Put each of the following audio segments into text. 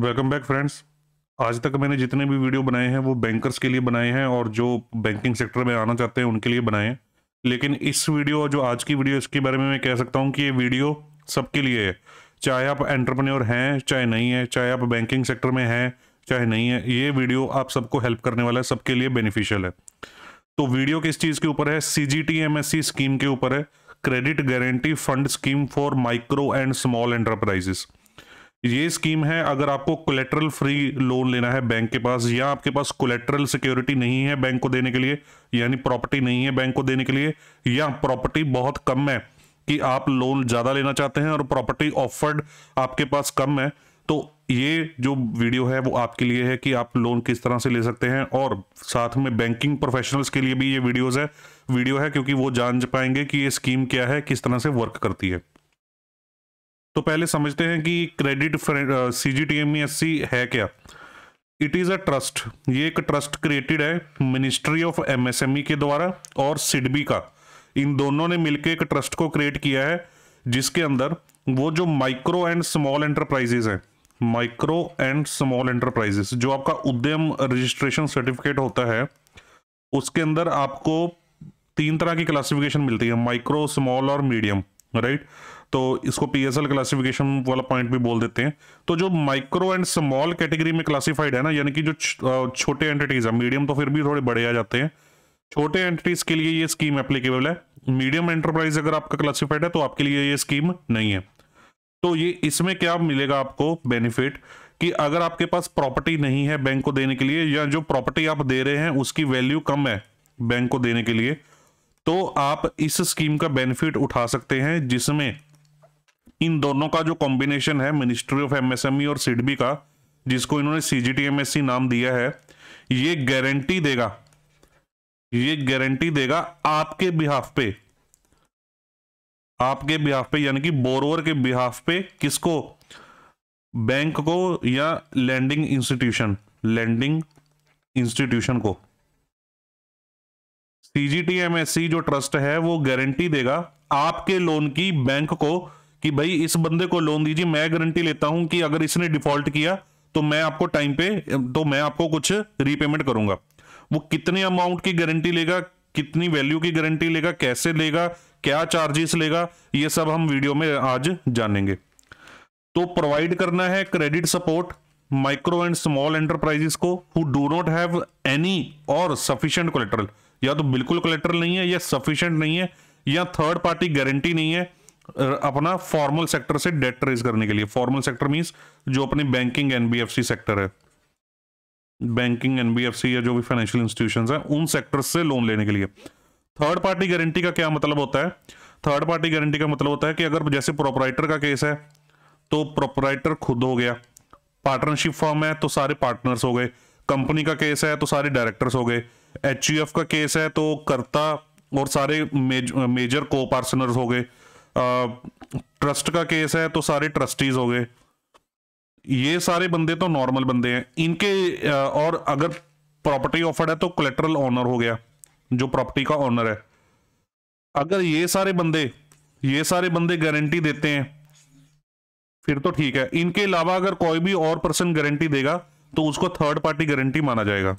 Welcome back friends आज तक मैंने जितने भी वीडियो बनाए हैं वो बैंकर्स के लिए बनाए हैं और जो बैंकिंग सेक्टर में आना चाहते हैं उनके लिए बनाए हैं लेकिन इस वीडियो जो आज की वीडियो इसके बारे में मैं कह सकता हूँ कि ये वीडियो सबके लिए है चाहे आप एंटरप्रेन्योर हैं चाहे नहीं है चाहे आप बैंकिंग सेक्टर में हैं चाहे नहीं है ये वीडियो आप सबको हेल्प करने वाला है सबके लिए बेनिफिशियल है तो वीडियो किस चीज़ के ऊपर है सी जी स्कीम के ऊपर है credit guarantee fund scheme for micro and small enterprises ये स्कीम है अगर आपको कोलेट्रल फ्री लोन लेना है बैंक के पास या आपके पास कोलेट्रल सिक्योरिटी नहीं है बैंक को देने के लिए यानी प्रॉपर्टी नहीं है बैंक को देने के लिए या प्रॉपर्टी बहुत कम है कि आप लोन ज़्यादा लेना चाहते हैं और प्रॉपर्टी ऑफर्ड आपके पास कम है तो ये जो वीडियो है वो आपके लिए है कि आप लोन किस तरह से ले सकते हैं और साथ में बैंकिंग प्रोफेशनल्स के लिए भी ये वीडियोस है वीडियो है क्योंकि वो जान पाएंगे कि ये स्कीम क्या है किस तरह से वर्क करती है तो पहले समझते हैं कि credit C G T M S C है क्या इट इज़ अ ट्रस्ट ये एक ट्रस्ट क्रिएटेड है मिनिस्ट्री ऑफ एमएसएमई के द्वारा और सिडबी का इन दोनों ने मिलकर एक ट्रस्ट को क्रिएट किया है जिसके अंदर वो जो माइक्रो एंड स्मॉल एंटरप्राइजेस हैं माइक्रो एंड स्मॉल एंटरप्राइजेस जो आपका उद्यम रजिस्ट्रेशन सर्टिफिकेट होता है उसके अंदर आपको तीन तरह की क्लासिफिकेशन मिलती है माइक्रो स्मॉल और मीडियम राइट तो इसको पीएसएल क्लासिफिकेशन वाला पॉइंट भी बोल देते हैं तो जो माइक्रो एंड स्मॉल कैटेगरी में क्लासिफाइड है ना यानी कि जो छोटे एंटिटीज है मीडियम तो फिर भी थोड़े बड़े आ जाते हैं छोटे एंटिटीज के लिए ये स्कीम एप्लीकेबल है मीडियम एंटरप्राइज अगर आपका क्लासिफाइड है तो आपके लिए ये स्कीम नहीं है तो ये इसमें क्या मिलेगा आपको बेनिफिट कि अगर आपके पास प्रॉपर्टी नहीं है बैंक को देने के लिए या जो प्रॉपर्टी आप दे रहे हैं उसकी वैल्यू कम है बैंक को देने के लिए तो आप इस स्कीम का बेनिफिट उठा सकते हैं जिसमें इन दोनों का जो कॉम्बिनेशन है मिनिस्ट्री ऑफ एमएसएमई और सिडबी का जिसको इन्होंने सीजीटीएमएससी e नाम दिया है ये गारंटी देगा ये गारंटी देगा आपके बिहाफ पे आपके बिहाफ पे यानी कि बोरोवर के बिहाफ पे किसको बैंक को या लैंडिंग इंस्टीट्यूशन लैंडिंग इंस्टीट्यूशन को सीजीटीएमएससी e जो ट्रस्ट है वो गारंटी देगा आपके लोन की बैंक को कि भाई इस बंदे को लोन दीजिए मैं गारंटी लेता हूं कि अगर इसने डिफॉल्ट किया तो मैं आपको टाइम पे तो मैं आपको कुछ रीपेमेंट करूंगा वो कितने अमाउंट की गारंटी लेगा कितनी वैल्यू की गारंटी लेगा कैसे लेगा क्या चार्जेस लेगा ये सब हम वीडियो में आज जानेंगे तो प्रोवाइड करना है credit support micro and small enterprises को who do not have any और सफिशिएंट कोलेटरल या तो बिल्कुल कोलेटरल नहीं है या सफिशिएंट नहीं है या थर्ड पार्टी गारंटी नहीं है अपना फॉर्मल सेक्टर से डेट रेज करने के लिए फॉर्मल सेक्टर मीन्स जो अपनी बैंकिंग एनबीएफसी सेक्टर है बैंकिंग एनबीएफसी या जो भी फाइनेंशियल इंस्टीट्यूशन है उन सेक्टर से लोन लेने के लिए थर्ड पार्टी गारंटी का क्या मतलब होता है थर्ड पार्टी गारंटी का मतलब होता है कि अगर जैसे प्रोपराइटर का केस है तो प्रोपराइटर खुद हो गया पार्टनरशिप फॉर्म है तो सारे पार्टनर्स हो गए कंपनी का केस है तो सारे डायरेक्टर्स हो गए एच का केस है तो कर्ता और सारे मेज, मेजर को पार्सनर्स हो गए ट्रस्ट का केस है तो सारे ट्रस्टीज हो गए ये सारे बंदे तो नॉर्मल बंदे हैं इनके और अगर प्रॉपर्टी ऑफर्ड है तो कलेक्ट्रल ऑनर हो गया जो प्रॉपर्टी का ऑनर है अगर ये सारे बंदे ये सारे बंदे गारंटी देते हैं फिर तो ठीक है इनके अलावा अगर कोई भी और पर्सन गारंटी देगा तो उसको थर्ड पार्टी गारंटी माना जाएगा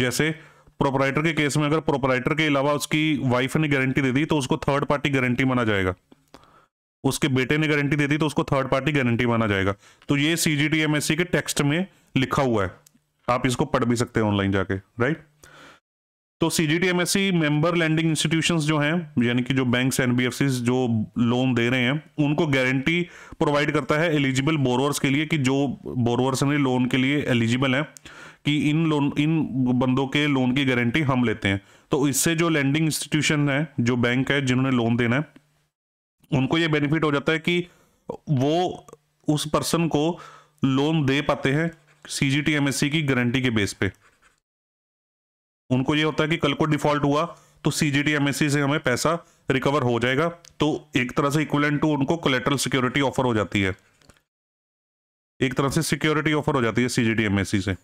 जैसे प्रोपराइटर के केस में अगर प्रोपराइटर के अलावा उसकी वाइफ ने गारंटी दे दी तो उसको थर्ड पार्टी गारंटी माना जाएगा उसके बेटे ने गारंटी दे दी तो उसको थर्ड पार्टी गारंटी माना जाएगा तो ये C G T M S C के टेक्स्ट में लिखा हुआ है आप इसको पढ़ भी सकते हैं ऑनलाइन जाके राइट तो C G T M S C member lending institution जो हैं यानी कि जो banks N B F Cs जो लोन दे रहे हैं उनको गारंटी प्रोवाइड करता है एलिजिबल बोरोवर्स के लिए कि जो बोरोवर्स ने लोन के लिए एलिजिबल हैं कि इन लोन इन बंदों के लोन की गारंटी हम लेते हैं तो इससे जो लैंडिंग इंस्टीट्यूशन है जो बैंक है जिन्होंने लोन देना है उनको ये बेनिफिट हो जाता है कि वो उस पर्सन को लोन दे पाते हैं सी जी टी की गारंटी के बेस पे उनको ये होता है कि कल को डिफॉल्ट हुआ तो सी जी से हमें पैसा रिकवर हो जाएगा तो एक तरह से इक्वलेंट टू उनको कोलेट्रल सिक्योरिटी ऑफर हो जाती है एक तरह से सिक्योरिटी ऑफर हो जाती है सी जी सी से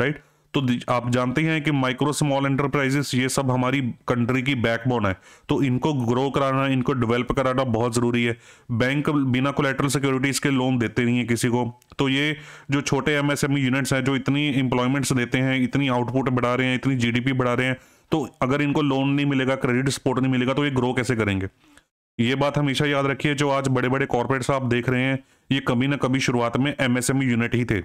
राइट तो आप जानते हैं कि माइक्रो स्मॉल एंटरप्राइजेस ये सब हमारी कंट्री की बैकबोन है तो इनको ग्रो कराना इनको डेवलप कराना बहुत ज़रूरी है बैंक बिना कोलेट्रल सिक्योरिटीज़ के लोन देते नहीं है किसी को तो ये जो छोटे एमएसएमई यूनिट्स हैं जो इतनी इंप्लॉयमेंट्स देते हैं इतनी आउटपुट बढ़ा रहे हैं इतनी जीडीपी बढ़ा रहे हैं तो अगर इनको लोन नहीं मिलेगा क्रेडिट सपोर्ट नहीं मिलेगा तो ये ग्रो कैसे करेंगे ये बात हमेशा याद रखिए जो आज बड़े बड़े कॉर्पोरेट्स आप देख रहे हैं ये कभी ना कभी शुरुआत में एमएसएमई यूनिट ही थे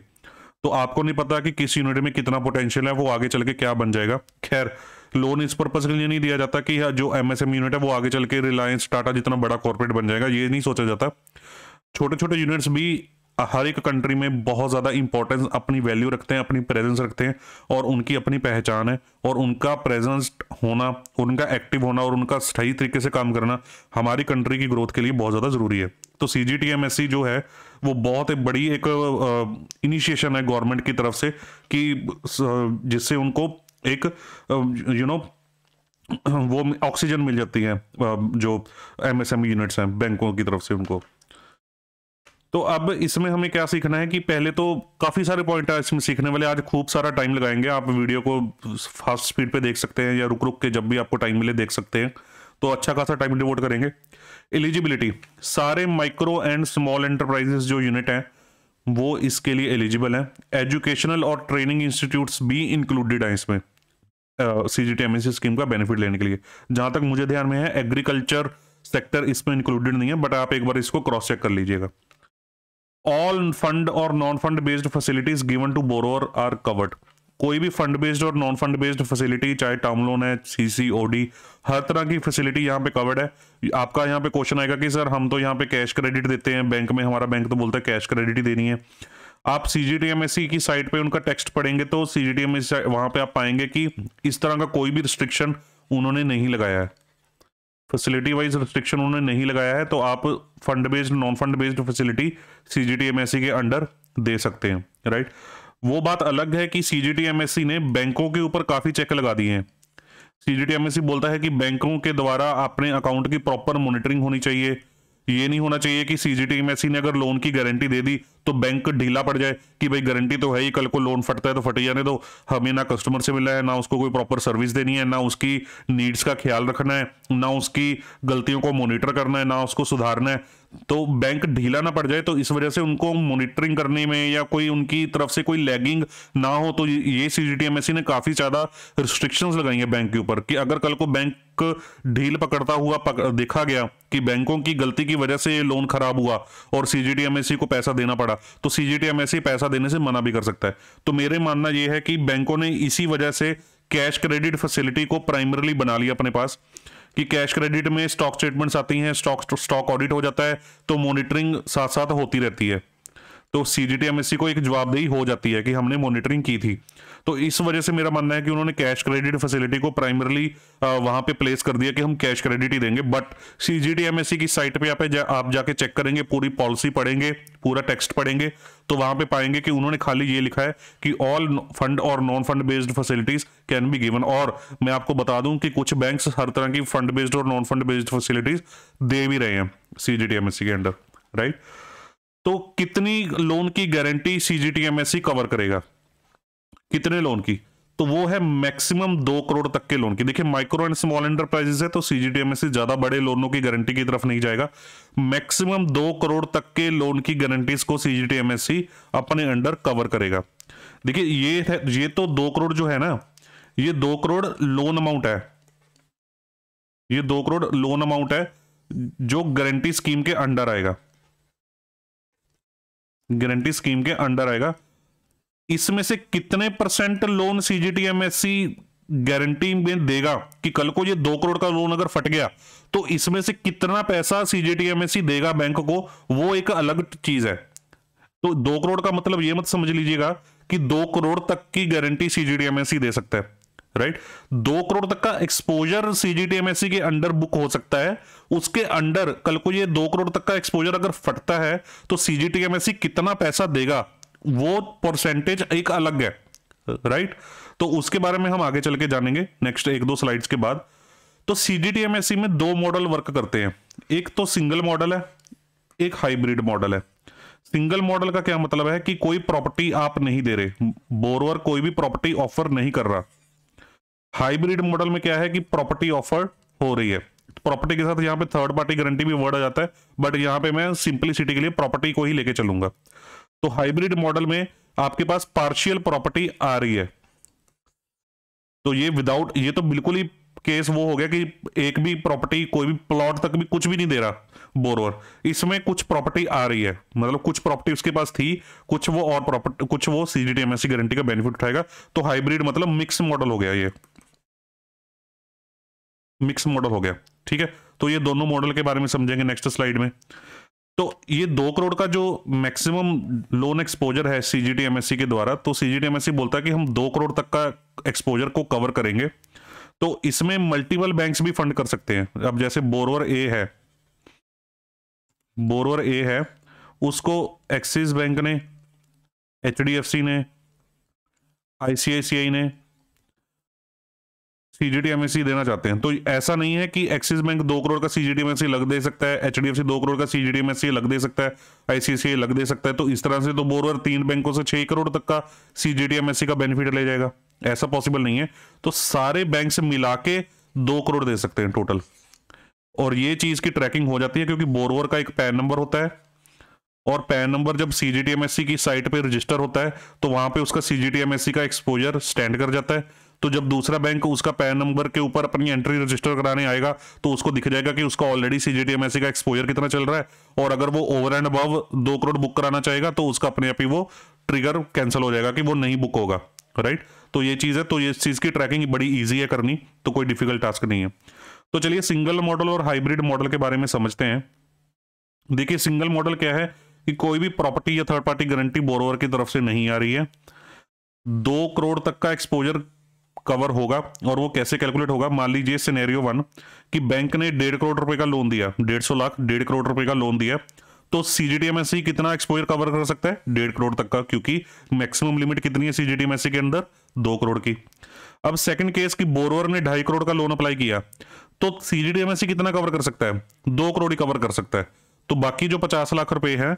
तो आपको नहीं पता कि किस यूनिट में कितना पोटेंशियल है वो आगे चल के क्या बन जाएगा खैर लोन इस पर्पज के लिए नहीं दिया जाता कि जो एमएसएम यूनिट है वो आगे चल के रिलायंस टाटा जितना बड़ा कॉर्पोरेट बन जाएगा ये नहीं सोचा जाता छोटे छोटे यूनिट्स भी हर एक कंट्री में बहुत ज़्यादा इंपॉर्टेंस अपनी वैल्यू रखते हैं अपनी प्रेजेंस रखते हैं और उनकी अपनी पहचान है और उनका प्रेजेंस होना उनका एक्टिव होना और उनका सही तरीके से काम करना हमारी कंट्री की ग्रोथ के लिए बहुत ज़्यादा ज़रूरी है तो C G T M S C जो है वो बहुत एक बड़ी एक इनिशिएशन है गवर्नमेंट की तरफ से कि जिससे उनको एक यू नो वो ऑक्सीजन मिल जाती है जो एमएसएमई यूनिट्स हैं बैंकों की तरफ से उनको तो अब इसमें हमें क्या सीखना है कि पहले तो काफ़ी सारे पॉइंट है इसमें सीखने वाले आज खूब सारा टाइम लगाएंगे आप वीडियो को फास्ट स्पीड पे देख सकते हैं या रुक रुक के जब भी आपको टाइम मिले देख सकते हैं तो अच्छा खासा टाइम डिवोट करेंगे एलिजिबिलिटी सारे माइक्रो एंड स्मॉल एंटरप्राइजेस जो यूनिट हैं वो इसके लिए एलिजिबल हैं एजुकेशनल और ट्रेनिंग इंस्टीट्यूट्स भी इंक्लूडेड हैं इसमें सी जी टी स्कीम का बेनिफिट लेने के लिए जहां तक मुझे ध्यान में है एग्रीकल्चर सेक्टर इसमें इंक्लूडेड नहीं है बट आप एक बार इसको क्रॉस चेक कर लीजिएगा ऑल फंड और non fund based facilities given to borrower are covered कोई भी फंड बेस्ड और नॉन फंड बेस्ड फैसिलिटी चाहे टर्म लोन है सीसीओडी हर तरह की फैसिलिटी यहाँ पे कवर्ड है आपका यहाँ पे क्वेश्चन आएगा कि सर हम तो यहाँ पे कैश क्रेडिट देते हैं बैंक में हमारा बैंक तो बोलता है कैश क्रेडिट ही देनी है आप सी जी की साइट पे उनका टेक्स्ट पढ़ेंगे तो सी जी वहाँ पे आप पाएंगे कि इस तरह का कोई भी रिस्ट्रिक्शन उन्होंने नहीं लगाया है फैसिलिटी वाइज रिस्ट्रिक्शन उन्होंने नहीं लगाया है तो आप fund based non fund based facility C के अंडर दे सकते हैं राइट वो बात अलग है कि सी ने बैंकों के ऊपर काफ़ी चेक लगा दिए हैं सीजीटीएमएससी बोलता है कि बैंकों के द्वारा अपने अकाउंट की प्रॉपर मॉनिटरिंग होनी चाहिए ये नहीं होना चाहिए कि सीजीटीएमएससी ने अगर लोन की गारंटी दे दी तो बैंक ढीला पड़ जाए कि भाई गारंटी तो है ही कल को लोन फटता है तो फटी जाने दो हमें ना कस्टमर से मिला है ना उसको कोई प्रॉपर सर्विस देनी है ना उसकी नीड्स का ख्याल रखना है ना उसकी गलतियों को मोनिटर करना है ना उसको सुधारना है तो बैंक ढीला ना पड़ जाए तो इस वजह से उनको मोनिटरिंग करने में या कोई उनकी तरफ से कोई लैगिंग ना हो तो ये सी ने काफी ज्यादा रिस्ट्रिक्शंस लगाई है बैंक के ऊपर कि अगर कल को बैंक ढील पकड़ता हुआ पक, देखा गया कि बैंकों की गलती की वजह से ये लोन खराब हुआ और सीजीटीएमएससी को पैसा देना पड़ा पड़ा तो सीजीटीएमएससी पैसा देने से मना भी कर सकता है तो मेरे मानना यह है कि बैंकों ने इसी वजह से कैश क्रेडिट फैसिलिटी को प्राइमरली बना लिया अपने पास कि कैश क्रेडिट में स्टॉक स्टेटमेंट्स आती हैं स्टॉक स्टॉक ऑडिट हो जाता है तो मॉनिटरिंग साथ साथ होती रहती है तो सी को एक जवाबदेही हो जाती है कि हमने मॉनिटरिंग की थी तो इस वजह से मेरा मानना है कि उन्होंने कैश क्रेडिट फैसिलिटी को प्राइमरली वहां पे प्लेस कर दिया कि हम कैश क्रेडिट ही देंगे बट सी की साइट पे आप जा, आप जाके चेक करेंगे पूरी पॉलिसी पढ़ेंगे पूरा टेक्स्ट पढ़ेंगे तो वहां पे पाएंगे कि उन्होंने खाली ये लिखा है कि ऑल फंड और non fund based facilities can be given और मैं आपको बता दूं कि कुछ बैंक हर तरह की फंड बेस्ड और नॉन फंड बेस्ड फैसिलिटीज दे भी रहे हैं सीजीटीएमएससी के अंडर राइट तो कितनी लोन की गारंटी सीजीटीएमएससी कवर करेगा कितने लोन की तो वो है मैक्सिमम दो करोड़ तक के लोन की देखिए माइक्रो एंड स्मॉल एंटरप्राइजेस है तो सीजीटीएमएस ज्यादा बड़े लोनों की गारंटी की तरफ नहीं जाएगा मैक्सिमम दो करोड़ तक के लोन की गारंटीज को सीजीटीएमएससी अपने अंडर कवर करेगा देखिए ये ये तो दो करोड़ जो है ना ये दो करोड़ लोन अमाउंट है ये दो करोड़ लोन अमाउंट है जो गारंटी स्कीम के अंडर आएगा गारंटी स्कीम के अंडर आएगा इसमें से कितने परसेंट लोन सीजीटीएमएससी गारंटी में देगा कि कल को ये दो करोड़ का लोन अगर फट गया तो इसमें से कितना पैसा सीजीटीएमएससी देगा बैंक को वो एक अलग चीज है तो दो करोड़ का मतलब ये मत समझ लीजिएगा कि दो करोड़ तक की गारंटी सीजीटीएमएससी दे सकता है राइट दो करोड़ तक का एक्सपोजर सीजीटीएमएससी के अंडर बुक हो सकता है उसके अंडर कल को ये दो करोड़ तक का एक्सपोजर अगर फटता है तो सीजीटीएमएससी कितना पैसा देगा वो परसेंटेज एक अलग है राइट तो उसके बारे में हम आगे चल के जानेंगे नेक्स्ट एक दो स्लाइड्स के बाद तो सी डी में दो मॉडल वर्क करते हैं एक तो सिंगल मॉडल है एक हाइब्रिड मॉडल है सिंगल मॉडल का क्या मतलब है कि कोई प्रॉपर्टी आप नहीं दे रहे बोरवर कोई भी प्रॉपर्टी ऑफर नहीं कर रहा हाइब्रिड मॉडल में क्या है कि प्रॉपर्टी ऑफर हो रही है प्रॉपर्टी के साथ यहाँ पे थर्ड पार्टी गारंटी भी वर्ड आ जाता है बट यहाँ पे मैं सिंपलिसिटी के लिए प्रॉपर्टी को ही लेके चलूंगा तो हाइब्रिड मॉडल में आपके पास पार्शियल प्रॉपर्टी आ रही है तो ये विदाउट ये तो बिल्कुल ही केस वो हो गया कि एक भी प्रॉपर्टी कोई भी प्लॉट तक भी कुछ भी नहीं दे रहा बोरोवर इसमें कुछ प्रॉपर्टी आ रही है मतलब कुछ प्रॉपर्टी उसके पास थी कुछ वो और प्रॉपर्टी कुछ वो सीजीटीएमएससी गारंटी का बेनिफिट उठाएगा तो हाइब्रिड मतलब मिक्स मॉडल हो गया ये मिक्स मॉडल हो गया ठीक है तो ये दोनों मॉडल के बारे में समझेंगे नेक्स्ट स्लाइड में तो ये दो करोड़ का जो मैक्सिमम लोन एक्सपोजर है सी जी के द्वारा तो सी जी बोलता है कि हम दो करोड़ तक का एक्सपोजर को कवर करेंगे तो इसमें मल्टीपल बैंक्स भी फंड कर सकते हैं अब जैसे बोरवर ए है बोरवर ए है उसको एक्सिस बैंक ने एच ने आईसीआईसीआई ने सीजीटीएमएससी देना चाहते हैं तो ऐसा नहीं है कि एक्सिस बैंक दो करोड़ का सीजीटीएमएससी लग दे सकता है एचडीएफसी दो करोड़ का सीजीटीएमएससी लग दे सकता है आईसीसी लग दे सकता है तो इस तरह से तो बोरवर तीन बैंकों से छह करोड़ तक का सीजीटीएमएससी का बेनिफिट ले जाएगा ऐसा पॉसिबल नहीं है तो सारे बैंक से मिला के दो करोड़ दे सकते हैं टोटल और ये चीज की ट्रैकिंग हो जाती है क्योंकि बोरवर का एक पैन नंबर होता है और पैन नंबर जब सीजीटीएमएससी की साइट पे रजिस्टर होता है तो वहां पे उसका सीजीटीएमएससी का एक्सपोजर स्टैंड कर जाता है तो जब दूसरा बैंक उसका पैन नंबर के ऊपर अपनी एंट्री रजिस्टर कराने आएगा तो उसको दिख जाएगा कि उसका ऑलरेडी सीजीटीएमएस का एक्सपोजर कितना चल रहा है और अगर वो ओवर एंड अबव दो करोड़ बुक कराना चाहेगा तो उसका अपने आप ही वो ट्रिगर कैंसिल हो जाएगा कि वो नहीं बुक होगा राइट तो ये चीज़ है तो ये चीज़ की ट्रैकिंग बड़ी ईजी है करनी तो कोई डिफिकल्ट टास्क नहीं है तो चलिए सिंगल मॉडल और हाइब्रिड मॉडल के बारे में समझते हैं देखिए सिंगल मॉडल क्या है कि कोई भी प्रॉपर्टी या थर्ड पार्टी गारंटी बोरोवर की तरफ से नहीं आ रही है दो करोड़ तक का एक्सपोजर कवर होगा और वो कैसे कैलकुलेट होगा मान लीजिए सिनेरियो वन कि बैंक ने डेढ़ करोड़ रुपए का लोन दिया डेढ़ सौ लाख डेढ़ करोड़ रुपए का लोन दिया तो सीजीटीएमएससी कितना एक्सपोजर कवर कर सकता है डेढ़ करोड़ तक का क्योंकि मैक्सिमम लिमिट कितनी है सीजीटीएमएससी के अंदर दो करोड़ की अब सेकंड केस की बोरोवर ने ढाई करोड़ का लोन अप्लाई किया तो सीजीडीएमएससी कितना कवर कर सकता है दो करोड़ ही कवर कर सकता है तो बाकी जो पचास लाख रुपए है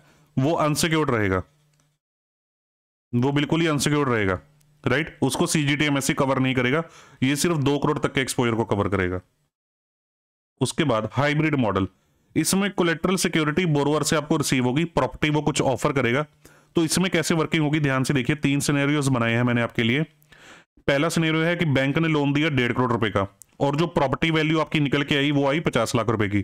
वो अनसिक्योर्ड रहेगा वो बिल्कुल ही अनसिक्योर्ड रहेगा राइट उसको सीजीटी कवर नहीं करेगा ये सिर्फ दो करोड़ तक के एक्सपोजर को कवर करेगा उसके बाद हाइब्रिड मॉडल इसमें कोलेट्रल सिक्योरिटी बोरोवर से आपको रिसीव होगी प्रॉपर्टी वो कुछ ऑफर करेगा तो इसमें कैसे वर्किंग होगी ध्यान से देखिए तीन सिनेरियोज बनाए हैं मैंने आपके लिए पहला सिनेरियो है कि बैंक ने लोन दिया डेढ़ करोड़ रुपए का और जो प्रॉपर्टी वैल्यू आपकी निकल के आई वो आई पचास लाख रुपए की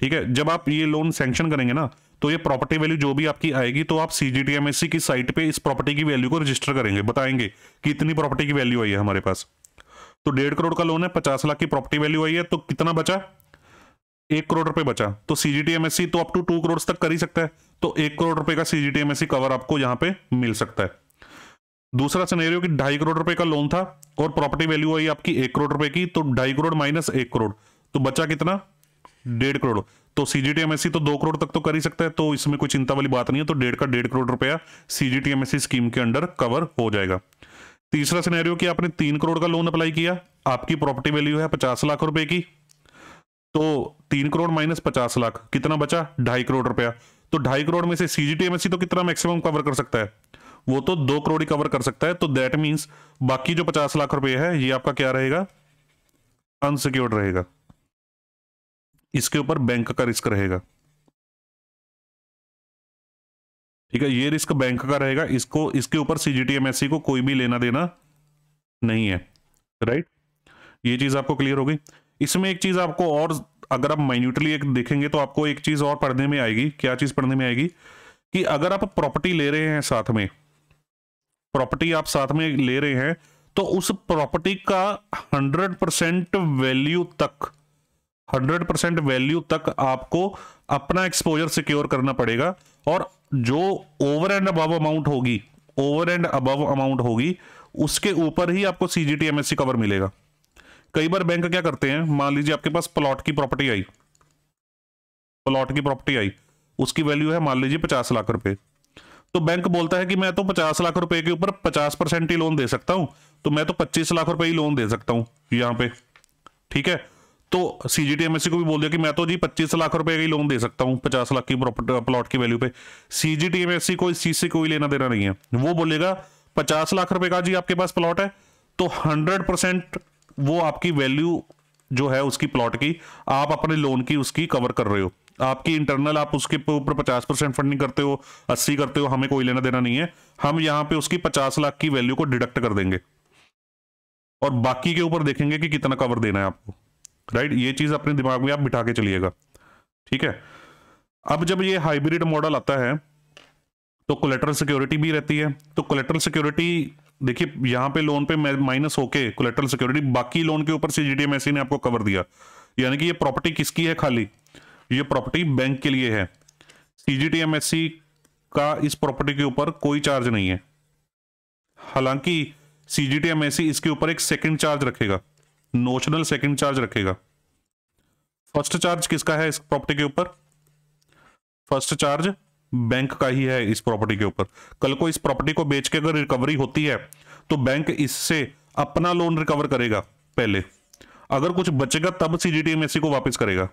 ठीक है जब आप ये लोन सेंक्शन करेंगे ना तो ये प्रॉपर्टी वैल्यू जो भी आपकी आएगी तो आप सी की साइट पे इस प्रॉपर्टी की वैल्यू को रजिस्टर करेंगे बताएंगे कि इतनी प्रॉपर्टी की वैल्यू आई है हमारे पास तो डेढ़ करोड़ का लोन है पचास लाख की प्रॉपर्टी वैल्यू आई है तो कितना बचा एक करोड़ रुपए बचा तो सी तो अप टू टू करोड़ तक कर ही सकता है तो एक करोड़ रुपए का सी कवर आपको यहाँ पे मिल सकता है दूसरा सिनेरियो कि ढाई करोड़ रुपए का लोन था और प्रॉपर्टी वैल्यू आई आपकी एक करोड़ रुपए की तो ढाई करोड़ माइनस एक करोड़ तो बचा कितना डेढ़ करोड़ तो सीजीटीएमएससी तो दो करोड़ तक तो कर ही सकता है तो इसमें कोई चिंता वाली बात नहीं है तो डेढ़ का डेढ़ करोड़ रुपया सीजीटीएमएससी स्कीम के अंडर कवर हो जाएगा तीसरा सिनेरियो कि आपने तीन करोड़ का लोन अप्लाई किया आपकी प्रॉपर्टी वैल्यू है पचास लाख रुपए की तो तीन करोड़ माइनस पचास लाख कितना बचा ढाई करोड़ रुपया तो ढाई करोड़ में से सीजीटीएमएससी तो कितना मैक्सिमम कवर कर सकता है वो तो दो करोड़ ही कवर कर सकता है तो दैट मीन्स बाकी जो पचास लाख रुपए है ये आपका क्या रहेगा अनसिक्योर्ड रहेगा इसके ऊपर बैंक का रिस्क रहेगा ठीक है ये रिस्क बैंक का रहेगा इसको इसके ऊपर सीजीटीएमएससी को कोई भी लेना देना नहीं है राइट ये चीज आपको क्लियर हो गई इसमें एक चीज आपको और अगर आप माइन्यूटली एक देखेंगे तो आपको एक चीज और पढ़ने में आएगी क्या चीज पढ़ने में आएगी कि अगर आप प्रॉपर्टी ले रहे हैं साथ में प्रॉपर्टी आप साथ में ले रहे हैं तो उस प्रॉपर्टी का हंड्रेड परसेंट वैल्यू तक हंड्रेड परसेंट वैल्यू तक आपको अपना एक्सपोजर सिक्योर करना पड़ेगा और जो ओवर एंड अबव अमाउंट होगी ओवर एंड अबव अमाउंट होगी उसके ऊपर ही आपको सीजीटी एमएससी कवर मिलेगा कई बार बैंक क्या करते हैं मान लीजिए आपके पास प्लॉट की प्रॉपर्टी आई प्लॉट की प्रॉपर्टी आई उसकी वैल्यू है मान लीजिए पचास लाख रुपए तो बैंक बोलता है कि मैं तो पचास लाख रुपए के ऊपर पचास परसेंट ही लोन दे सकता हूं तो मैं तो पच्चीस लाख रुपए ही लोन दे सकता हूं यहां पे ठीक है तो सी जी को भी बोल दिया कि मैं तो जी पच्चीस लाख रुपए का ही लोन दे सकता हूँ पचास लाख की प्रॉपर्टी प्लॉट की वैल्यू पे सी जी को इस चीज़ से कोई लेना देना नहीं है वो बोलेगा पचास लाख रुपए का जी आपके पास प्लॉट है तो हंड्रेड परसेंट वो आपकी वैल्यू जो है उसकी प्लॉट की आप अपने लोन की उसकी कवर कर रहे हो आपकी इंटरनल आप उसके ऊपर पचास परसेंट फंडिंग करते हो अस्सी करते हो हमें कोई लेना देना नहीं है हम यहाँ पे उसकी पचास लाख की वैल्यू को डिडक्ट कर देंगे और बाकी के ऊपर देखेंगे कि कितना कवर देना है आपको राइट ये चीज अपने दिमाग में आप बिठा के चलिएगा ठीक है अब जब ये हाइब्रिड मॉडल आता है तो कोलेट्रल सिक्योरिटी भी रहती है तो कोलेट्रल सिक्योरिटी देखिए यहां पे लोन पे माइनस होके कोलेट्रल सिक्योरिटी बाकी लोन के ऊपर से जीडीएमएससी ने आपको कवर दिया यानी कि ये प्रॉपर्टी किसकी है खाली ये प्रॉपर्टी बैंक के लिए है सीजीटीएमएससी का इस प्रॉपर्टी के ऊपर कोई चार्ज नहीं है हालांकि सीजीटीएमएससी इसके ऊपर एक सेकंड चार्ज रखेगा नोशनल सेकेंड चार्ज रखेगा फर्स्ट चार्ज किसका है इस प्रॉपर्टी के ऊपर फर्स्ट चार्ज बैंक का ही है इस प्रॉपर्टी के ऊपर कल को इस प्रॉपर्टी को बेच के अगर रिकवरी होती है तो बैंक इससे अपना लोन रिकवर करेगा पहले अगर कुछ बचेगा तब सीजीटीएमएससी को वापस करेगा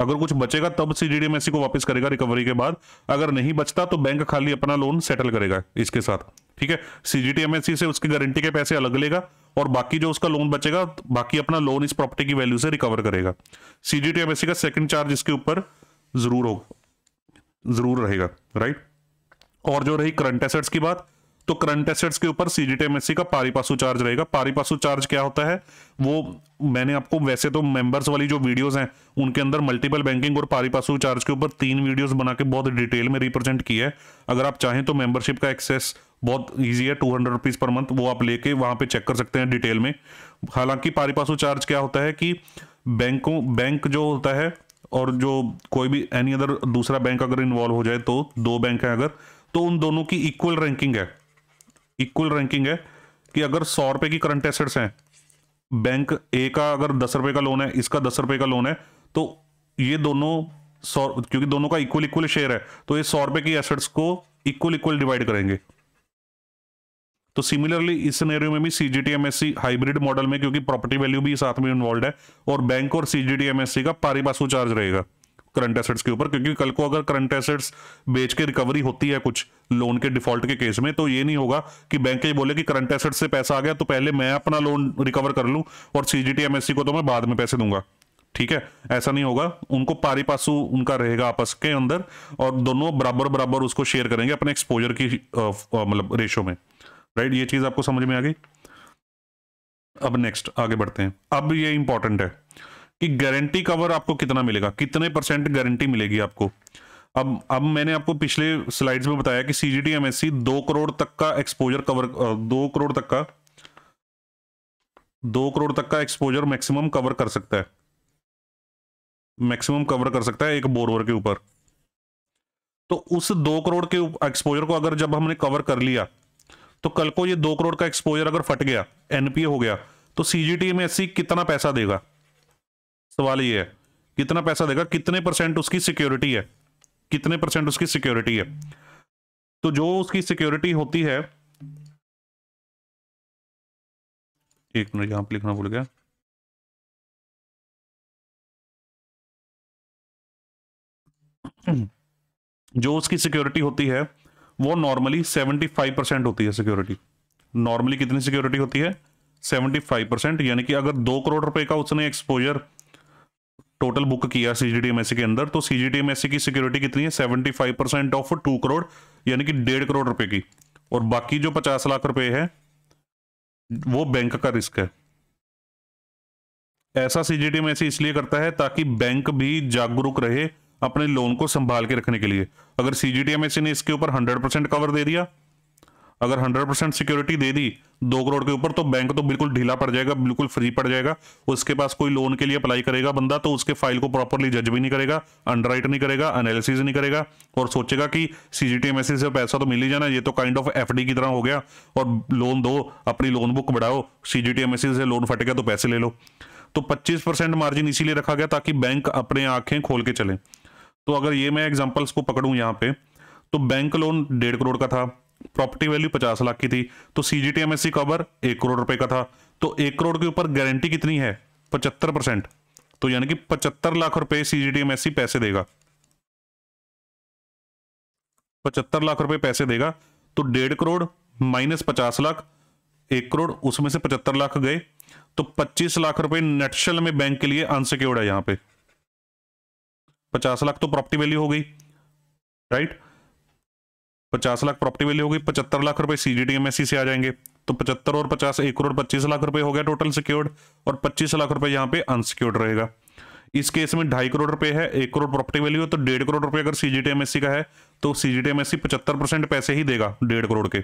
अगर कुछ बचेगा तब सीजीडीएमएससी को वापस करेगा रिकवरी के बाद अगर नहीं बचता तो बैंक खाली अपना लोन सेटल करेगा इसके साथ ठीक है सीजीटीएमएससी एमएससी से उसकी गारंटी के पैसे अलग लेगा और बाकी जो उसका लोन बचेगा बाकी अपना लोन इस प्रॉपर्टी की वैल्यू से रिकवर करेगा सीजीटीएमएससी एमएससी का सेकंड चार्ज इसके ऊपर जरूर होगा जरूर रहेगा राइट और जो रही करंट एसेट्स की बात तो करंट एसेट्स के ऊपर सीजीटीएमएससी का पारीपासु चार्ज रहेगा पारीपासु चार्ज क्या होता है वो मैंने आपको वैसे तो मेंबर्स वाली जो वीडियोस हैं उनके अंदर मल्टीपल बैंकिंग और पारीपासु चार्ज के ऊपर तीन वीडियोस बना के बहुत डिटेल में रिप्रेजेंट किया है अगर आप चाहें तो मेंबरशिप का एक्सेस बहुत ईजी है two hundred rupees per month वो आप लेके वहाँ पे चेक कर सकते हैं डिटेल में हालांकि पासो चार्ज क्या होता है कि बैंकों बैंक जो होता है और जो कोई भी एनी अदर दूसरा बैंक अगर इन्वॉल्व हो जाए तो दो बैंक हैं अगर तो उन दोनों की इक्वल रैंकिंग है इक्वल रैंकिंग है कि अगर सौ रुपये की करंट एसेट्स हैं बैंक ए का अगर दस रुपये का लोन है इसका दस रुपये का लोन है तो ये दोनों सौ क्योंकि दोनों का इक्वल इक्वल शेयर है तो ये सौ रुपये की एसेट्स को इक्वल इक्वल डिवाइड करेंगे तो सिमिलरली इस सिनेरियो में भी सीजीटीएमएससी हाइब्रिड मॉडल में क्योंकि प्रॉपर्टी वैल्यू भी साथ में इन्वॉल्व है और बैंक और सीजीटीएमएससी का पारिपासु चार्ज रहेगा करंट एसेट्स के ऊपर क्योंकि कल को अगर करंट एसेट्स बेच के रिकवरी होती है कुछ लोन के डिफॉल्ट के केस में तो ये नहीं होगा कि बैंक ये बोले कि करंट एसेट से पैसा आ गया तो पहले मैं अपना लोन रिकवर कर लूं और सीजीटीएमएससी को तो मैं बाद में पैसे दूंगा ठीक है ऐसा नहीं होगा उनको पारी पासू उनका रहेगा आपस के अंदर और दोनों बराबर बराबर उसको शेयर करेंगे अपने एक्सपोजर की मतलब रेशो में राइट ये चीज़ आपको समझ में आ गई अब नेक्स्ट आगे बढ़ते हैं अब ये इंपॉर्टेंट है कि गारंटी कवर आपको कितना मिलेगा कितने परसेंट गारंटी मिलेगी आपको अब अब मैंने आपको पिछले स्लाइड्स में बताया कि एस एमएससी दो करोड़ तक का एक्सपोजर कवर दो करोड़ तक का दो करोड़ तक का एक्सपोजर मैक्सिमम कवर कर सकता है मैक्सिमम कवर कर सकता है एक बोरवर के ऊपर तो उस दो करोड़ के एक्सपोजर को अगर जब हमने कवर कर लिया तो कल को ये दो करोड़ का एक्सपोजर अगर फट गया एनपीए हो गया तो सीजीटी में एससी कितना पैसा देगा सवाल ये है कितना पैसा देगा कितने परसेंट उसकी सिक्योरिटी है कितने परसेंट उसकी सिक्योरिटी है तो जो उसकी सिक्योरिटी होती है एक मिनट यहां पर लिखना भूल गया जो उसकी सिक्योरिटी होती है वो नॉर्मली 75 परसेंट होती है सिक्योरिटी नॉर्मली कितनी सिक्योरिटी होती है 75 परसेंट यानी कि अगर दो करोड़ रुपए का उसने एक्सपोजर टोटल बुक किया सी जी के अंदर तो सी जी की सिक्योरिटी कितनी है 75 परसेंट ऑफ टू करोड़ यानी कि डेढ़ करोड़ रुपए की और बाकी जो पचास लाख रुपए है वो बैंक का रिस्क है ऐसा सी जी इसलिए करता है ताकि बैंक भी जागरूक रहे अपने लोन को संभाल के रखने के लिए अगर सी जी ने इसके ऊपर हंड्रेड परसेंट कवर दे दिया अगर हंड्रेड परसेंट सिक्योरिटी दे दी दो करोड़ के ऊपर तो बैंक तो बिल्कुल ढीला पड़ जाएगा बिल्कुल फ्री पड़ जाएगा उसके पास कोई लोन के लिए अप्लाई करेगा बंदा तो उसके फाइल को प्रॉपरली जज भी नहीं करेगा राइट नहीं करेगा एनालिसिस नहीं करेगा और सोचेगा कि सीजीटीएमएससी से पैसा तो मिल ही जाना ये तो काइंड ऑफ एफ की तरह हो गया और लोन दो अपनी लोन बुक बढ़ाओ सीजीटीएमएससी से लोन फटेगा तो पैसे ले लो तो 25 परसेंट मार्जिन इसीलिए रखा गया ताकि बैंक अपने आंखें खोल के चले तो अगर ये मैं एग्जाम्पल्स को पकड़ू यहाँ पे तो बैंक लोन डेढ़ करोड़ का था प्रॉपर्टी वैल्यू पचास लाख की थी तो सीजीटीएमएससी कवर एक करोड़ रुपए का था तो एक करोड़ के ऊपर गारंटी कितनी है पचहत्तर परसेंट तो यानी कि पचहत्तर लाख रुपए सीजीटीएमएससी पैसे देगा पचहत्तर लाख रुपए पैसे देगा तो डेढ़ करोड़ माइनस पचास लाख एक करोड़ उसमें से पचहत्तर लाख गए तो पच्चीस लाख रुपए नेटशल में बैंक के लिए अनसिक्योर्ड है यहां पर पचास लाख तो प्रॉपर्टी वैल्यू हो गई राइट पचास लाख प्रॉपर्टी वैल्यू हो गई पचहत्तर लाख रुपए सीजीडीएमएससी से आ जाएंगे तो पचहत्तर और पचास एक करोड़ पच्चीस लाख रुपए हो गया टोटल सिक्योर्ड और पच्चीस लाख रुपए यहाँ पे अनसिक्योर्ड रहेगा इस केस में ढाई करोड़ रुपए है एक करोड़ प्रॉपर्टी वैल्यू है तो डेढ़ करोड़ रुपए अगर सीजीटीएमएससी का है तो सीजीटीएमएससी पचहत्तर परसेंट पैसे ही देगा डेढ़ करोड़ के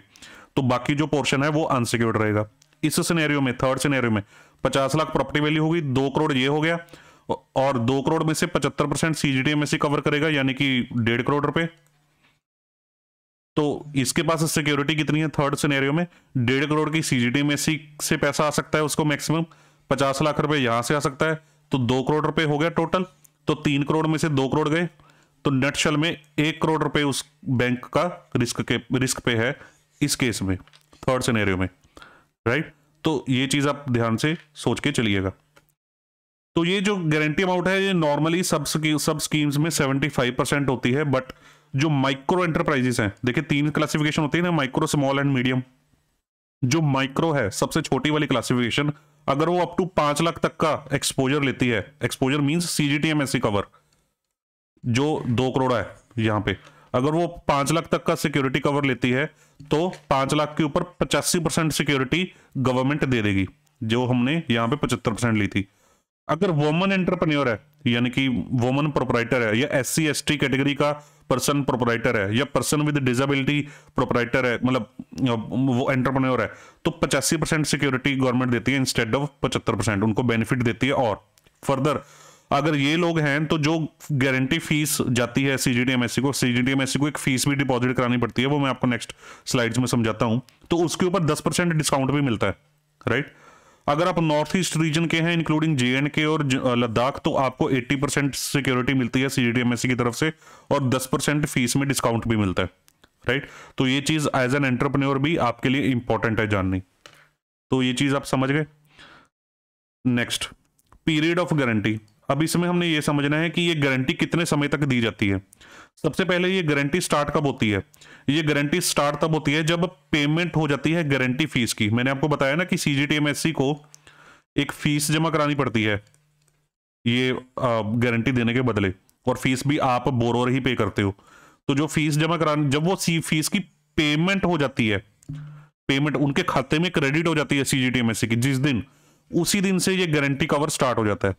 तो बाकी जो पोर्शन है वो अनसिक्योर्ड रहेगा इस सिनेरियो में थर्ड सिनेरियो में पचास लाख प्रॉपर्टी वैल्यू होगी दो करोड़ ये हो गया और दो करोड़ में से पचहत्तर परसेंट सीजीडीए में से कवर करेगा यानी कि डेढ़ करोड़ रुपए तो इसके पास सिक्योरिटी कितनी है थर्ड सिनेरियो में डेढ़ करोड़ की सीजीडी में से पैसा आ सकता है उसको मैक्सिमम पचास लाख रुपए यहां से आ सकता है तो दो करोड़ रुपए हो गया टोटल तो तीन करोड़ में से दो करोड़ गए तो नेटशल में एक करोड़ रुपए उस बैंक का रिस्क के रिस्क पे है इस केस में थर्ड सिनेरियो में राइट तो ये चीज आप ध्यान से सोच के चलिएगा तो ये जो गारंटी अमाउंट है ये नॉर्मली सब सब स्कीम्स में सेवेंटी फाइव परसेंट होती है बट जो माइक्रो एंटरप्राइजेस हैं देखिए तीन क्लासिफिकेशन होती है ना माइक्रो स्मॉल एंड मीडियम जो माइक्रो है सबसे छोटी वाली क्लासिफिकेशन अगर वो अप टू पांच लाख तक का एक्सपोजर लेती है एक्सपोजर मीन्स सीजीटीएमएससी कवर जो दो करोड़ है यहाँ पे अगर वो पांच लाख तक का सिक्योरिटी कवर लेती है तो पांच लाख के ऊपर पचासी परसेंट सिक्योरिटी गवर्नमेंट दे देगी जो हमने यहाँ पे पचहत्तर परसेंट ली थी अगर वोमन एंटरप्रन्योर है यानी कि वोमन प्रोपराइटर है या S C S T category का पर्सन प्रोपराइटर है या पर्सन विद डिजेबिलिटी प्रोपराइटर है मतलब वो एंटरप्रन्योर है तो पचासी परसेंट सिक्योरिटी गवर्नमेंट देती है इंस्टेड ऑफ पचहत्तर परसेंट उनको बेनिफिट देती है और फर्दर अगर ये लोग हैं तो जो गारंटी फीस जाती है C G T M S C को C G T M S C को एक फीस भी डिपॉजिट करानी पड़ती है वो मैं आपको नेक्स्ट स्लाइड्स में समझाता हूँ तो उसके ऊपर दस परसेंट डिस्काउंट भी मिलता है राइट right? अगर आप नॉर्थ ईस्ट रीजन के हैं इंक्लूडिंग जे एंड के और लद्दाख तो आपको 80 परसेंट सिक्योरिटी मिलती है सी की तरफ से और 10 परसेंट फीस में डिस्काउंट भी मिलता है राइट तो ये चीज़ एज एन एंटरप्रेन्योर भी आपके लिए इंपॉर्टेंट है जाननी तो ये चीज़ आप समझ गए नेक्स्ट पीरियड ऑफ गारंटी अब इसमें हमने ये समझना है कि ये गारंटी कितने समय तक दी जाती है सबसे पहले ये गारंटी स्टार्ट कब होती है ये गारंटी स्टार्ट तब होती है जब पेमेंट हो जाती है गारंटी फीस की मैंने आपको बताया ना कि सी को एक फीस जमा करानी पड़ती है ये गारंटी देने के बदले और फीस भी आप बोरोर ही पे करते हो तो जो फीस जमा करानी जब वो सी फीस की पेमेंट हो जाती है पेमेंट उनके खाते में क्रेडिट हो जाती है सीजीटीएमएससी की जिस दिन उसी दिन से ये गारंटी कवर स्टार्ट हो जाता है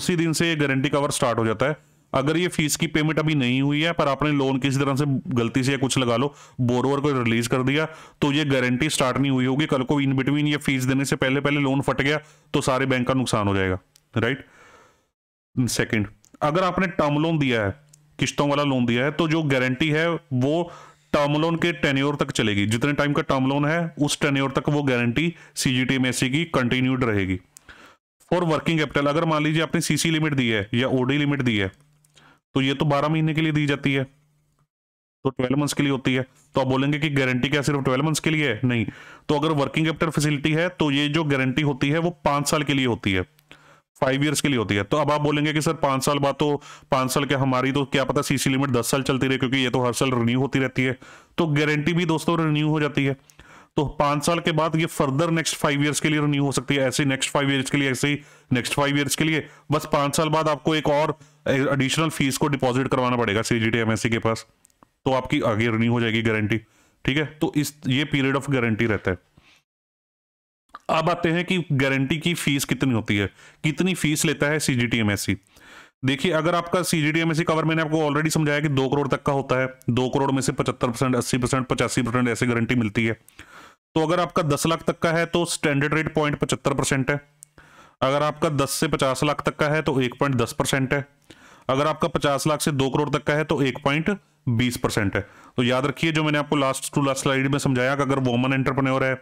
उसी दिन से ये गारंटी कवर स्टार्ट हो जाता है अगर ये फीस की पेमेंट अभी नहीं हुई है पर आपने लोन किसी तरह से गलती से या कुछ लगा लो बोरोवर को रिलीज कर दिया तो ये गारंटी स्टार्ट नहीं हुई होगी कल को इन बिटवीन ये फीस देने से पहले पहले लोन फट गया तो सारे बैंक का नुकसान हो जाएगा राइट सेकेंड अगर आपने टर्म लोन दिया है किश्तों वाला लोन दिया है तो जो गारंटी है वो टर्म लोन के टेन्योर तक चलेगी जितने टाइम का टर्म लोन है उस टेन्योर तक वो गारंटी सीजीटीएमएससी e की कंटिन्यूड रहेगी और वर्किंग कैपिटल अगर मान लीजिए आपने सीसी लिमिट दी है या ओडी लिमिट दी है तो ये तो बारह महीने के लिए दी जाती है तो ट्वेल्व मंथ्स के लिए होती है तो आप बोलेंगे कि गारंटी क्या सिर्फ ट्वेल्व मंथ्स के लिए है नहीं तो अगर वर्किंग कैपिटल फैसिलिटी है तो ये जो गारंटी होती है वो पांच साल के लिए होती है फाइव ईयर्स के लिए होती है तो अब आप बोलेंगे कि सर पांच साल बाद तो पांच साल के हमारी तो क्या पता सीसी लिमिट दस साल चलती रहे क्योंकि ये तो हर साल रिन्यू होती रहती है तो गारंटी भी दोस्तों रिन्यू हो जाती है तो पांच साल के बाद ये फर्दर नेक्स्ट फाइव ईयर्स के लिए रिन्यू हो सकती है ऐसे नेक्स्ट फाइव ईयर्स के लिए ऐसे ही नेक्स्ट फाइव ईयर्स के लिए बस पांच साल बाद आपको एक और एडिशनल फीस को डिपॉजिट करवाना पड़ेगा सी जी के पास तो आपकी आगे रिन्यू हो जाएगी गारंटी ठीक है तो इस ये पीरियड ऑफ गारंटी रहता है अब आते हैं कि गारंटी की फीस कितनी होती है कितनी फीस लेता है सी जी देखिए अगर आपका सी जी कवर मैंने आपको ऑलरेडी समझाया कि दो करोड़ तक का होता है दो करोड़ में से पचहत्तर परसेंट अस्सी परसेंट पचासी परसेंट ऐसे गारंटी मिलती है तो अगर आपका दस लाख तक का है तो स्टैंडर्ड रेट पॉइंट पचहत्तर परसेंट है अगर आपका दस से पचास लाख तक का है तो एक पॉइंट दस परसेंट है अगर आपका पचास लाख से दो करोड़ तक का है तो एक पॉइंट बीस परसेंट है तो याद रखिए जो मैंने आपको लास्ट टू लास्ट स्लाइड में समझाया कि अगर वोमन एंटरप्रेन्योर है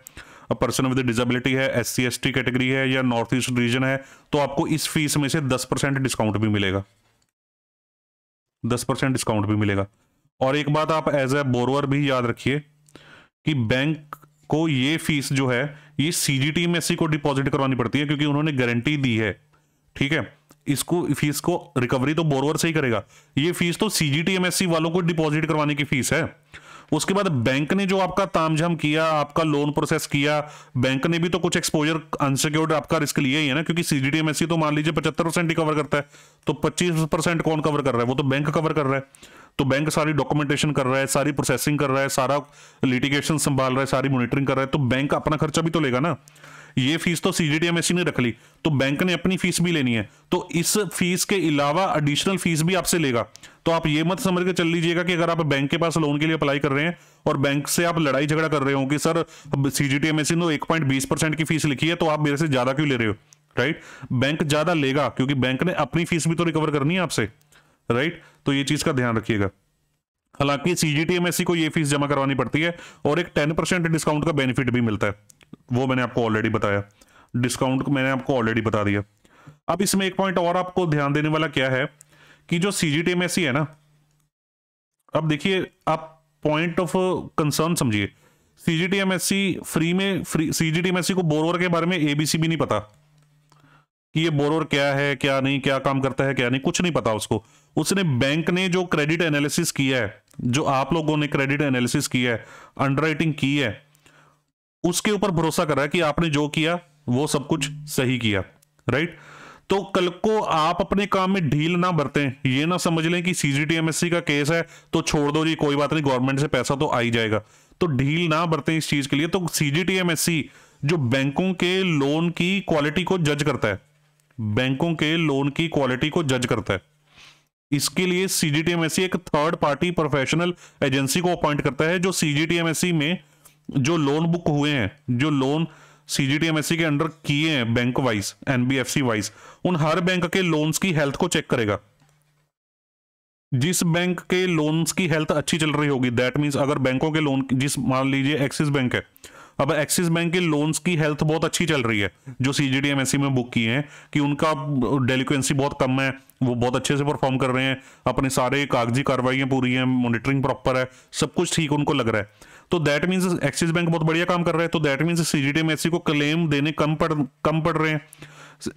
पर्सन विद डिजेबिलिटी है S C S T category है या नॉर्थ ईस्ट रीजन है तो आपको इस फीस में से दस परसेंट डिस्काउंट भी मिलेगा दस परसेंट डिस्काउंट भी मिलेगा और एक बात आप एज ए बोरवर भी याद रखिए कि बैंक को ये फीस जो है ये सीजीटी में सी को डिपॉजिट करवानी पड़ती है क्योंकि उन्होंने गारंटी दी है ठीक है इसको फीस को रिकवरी तो बोरवर से ही करेगा ये फीस तो सीजीटी एमएससी वालों को डिपॉजिट करवाने की फीस है उसके बाद बैंक ने जो आपका तामझाम किया आपका लोन प्रोसेस किया बैंक ने भी तो कुछ एक्सपोजर अनसिक्योर्ड आपका रिस्क लिया ही है ना क्योंकि सीजीटीएमएससी तो मान लीजिए पचहत्तर परसेंट ही कवर करता है तो पच्चीस परसेंट कौन कवर कर रहा है वो तो बैंक कवर कर रहा है तो बैंक सारी डॉक्यूमेंटेशन कर रहा है सारी प्रोसेसिंग कर रहा है सारा लिटिगेशन संभाल रहा है सारी मॉनिटरिंग कर रहा है तो बैंक अपना खर्चा भी तो लेगा ना ये फीस तो सीजीडीएमएससी ने रख ली तो बैंक ने अपनी फीस भी लेनी है तो इस फीस के अलावा एडिशनल फीस भी आपसे लेगा तो आप ये मत समझ के चल लीजिएगा कि अगर आप बैंक के पास लोन के लिए अप्लाई कर रहे हैं और बैंक से आप लड़ाई झगड़ा कर रहे हो कि सर सीजीटीएमएससी ने एक पॉइंट बीस परसेंट की फीस लिखी है तो आप मेरे से ज्यादा क्यों ले रहे हो राइट बैंक ज्यादा लेगा क्योंकि बैंक ने अपनी फीस भी तो रिकवर करनी है आपसे राइट तो ये चीज का ध्यान रखिएगा हालांकि सीजीटीएमएससी को ये फीस जमा करवानी पड़ती है और एक टेन परसेंट डिस्काउंट का बेनिफिट भी मिलता है वो मैंने आपको ऑलरेडी बताया डिस्काउंट मैंने आपको ऑलरेडी बता दिया अब इसमें एक पॉइंट और आपको ध्यान देने वाला क्या है कि जो सीजीटीएमएससी है ना अब देखिए आप पॉइंट ऑफ कंसर्न समझिए सीजीटीएमएससी फ्री में फ्री सीजीटीएमएससी को बोरोवर के बारे में एबीसी भी नहीं पता कि ये बोरोवर क्या है क्या नहीं क्या काम करता है क्या नहीं कुछ नहीं पता उसको उसने बैंक ने जो क्रेडिट एनालिसिस किया है जो आप लोगों ने क्रेडिट एनालिसिस किया है अंडरराइटिंग की है उसके ऊपर भरोसा कर रहा है कि आपने जो किया वो सब कुछ सही किया राइट तो कल को आप अपने काम में ढील ना बरतें ये ना समझ लें कि सीजीटीएमएससी का केस है तो छोड़ दो जी कोई बात नहीं गवर्नमेंट से पैसा तो आ ही जाएगा तो ढील ना बरतें इस चीज के लिए तो सीजीटीएमएससी जो बैंकों के लोन की क्वालिटी को जज करता है बैंकों के लोन की क्वालिटी को जज करता है इसके लिए सीजीटीएमएससी एक थर्ड पार्टी प्रोफेशनल एजेंसी को अपॉइंट करता है जो सीजीटीएमएससी में जो लोन बुक हुए हैं जो लोन सीजीटीएमएससी के अंडर किए हैं बैंक वाइज एनबीएफसी वाइज उन हर बैंक के लोन्स की हेल्थ को चेक करेगा जिस बैंक के लोन्स की हेल्थ अच्छी चल रही होगी दैट मीन्स अगर बैंकों के लोन जिस मान लीजिए एक्सिस बैंक है अब एक्सिस बैंक के लोन्स की हेल्थ बहुत अच्छी चल रही है जो सी जी डी में बुक किए हैं कि उनका डेलिक्वेंसी बहुत कम है वो बहुत अच्छे से परफॉर्म कर रहे हैं अपने सारे कागजी कार्रवाइयाँ पूरी हैं मॉनिटरिंग प्रॉपर है सब कुछ ठीक उनको लग रहा है तो दैट मीन्स एक्सिस बैंक बहुत बढ़िया काम कर रहा है तो दैट मीन्स सी जी को क्लेम देने कम पड़ कम पड़ रहे हैं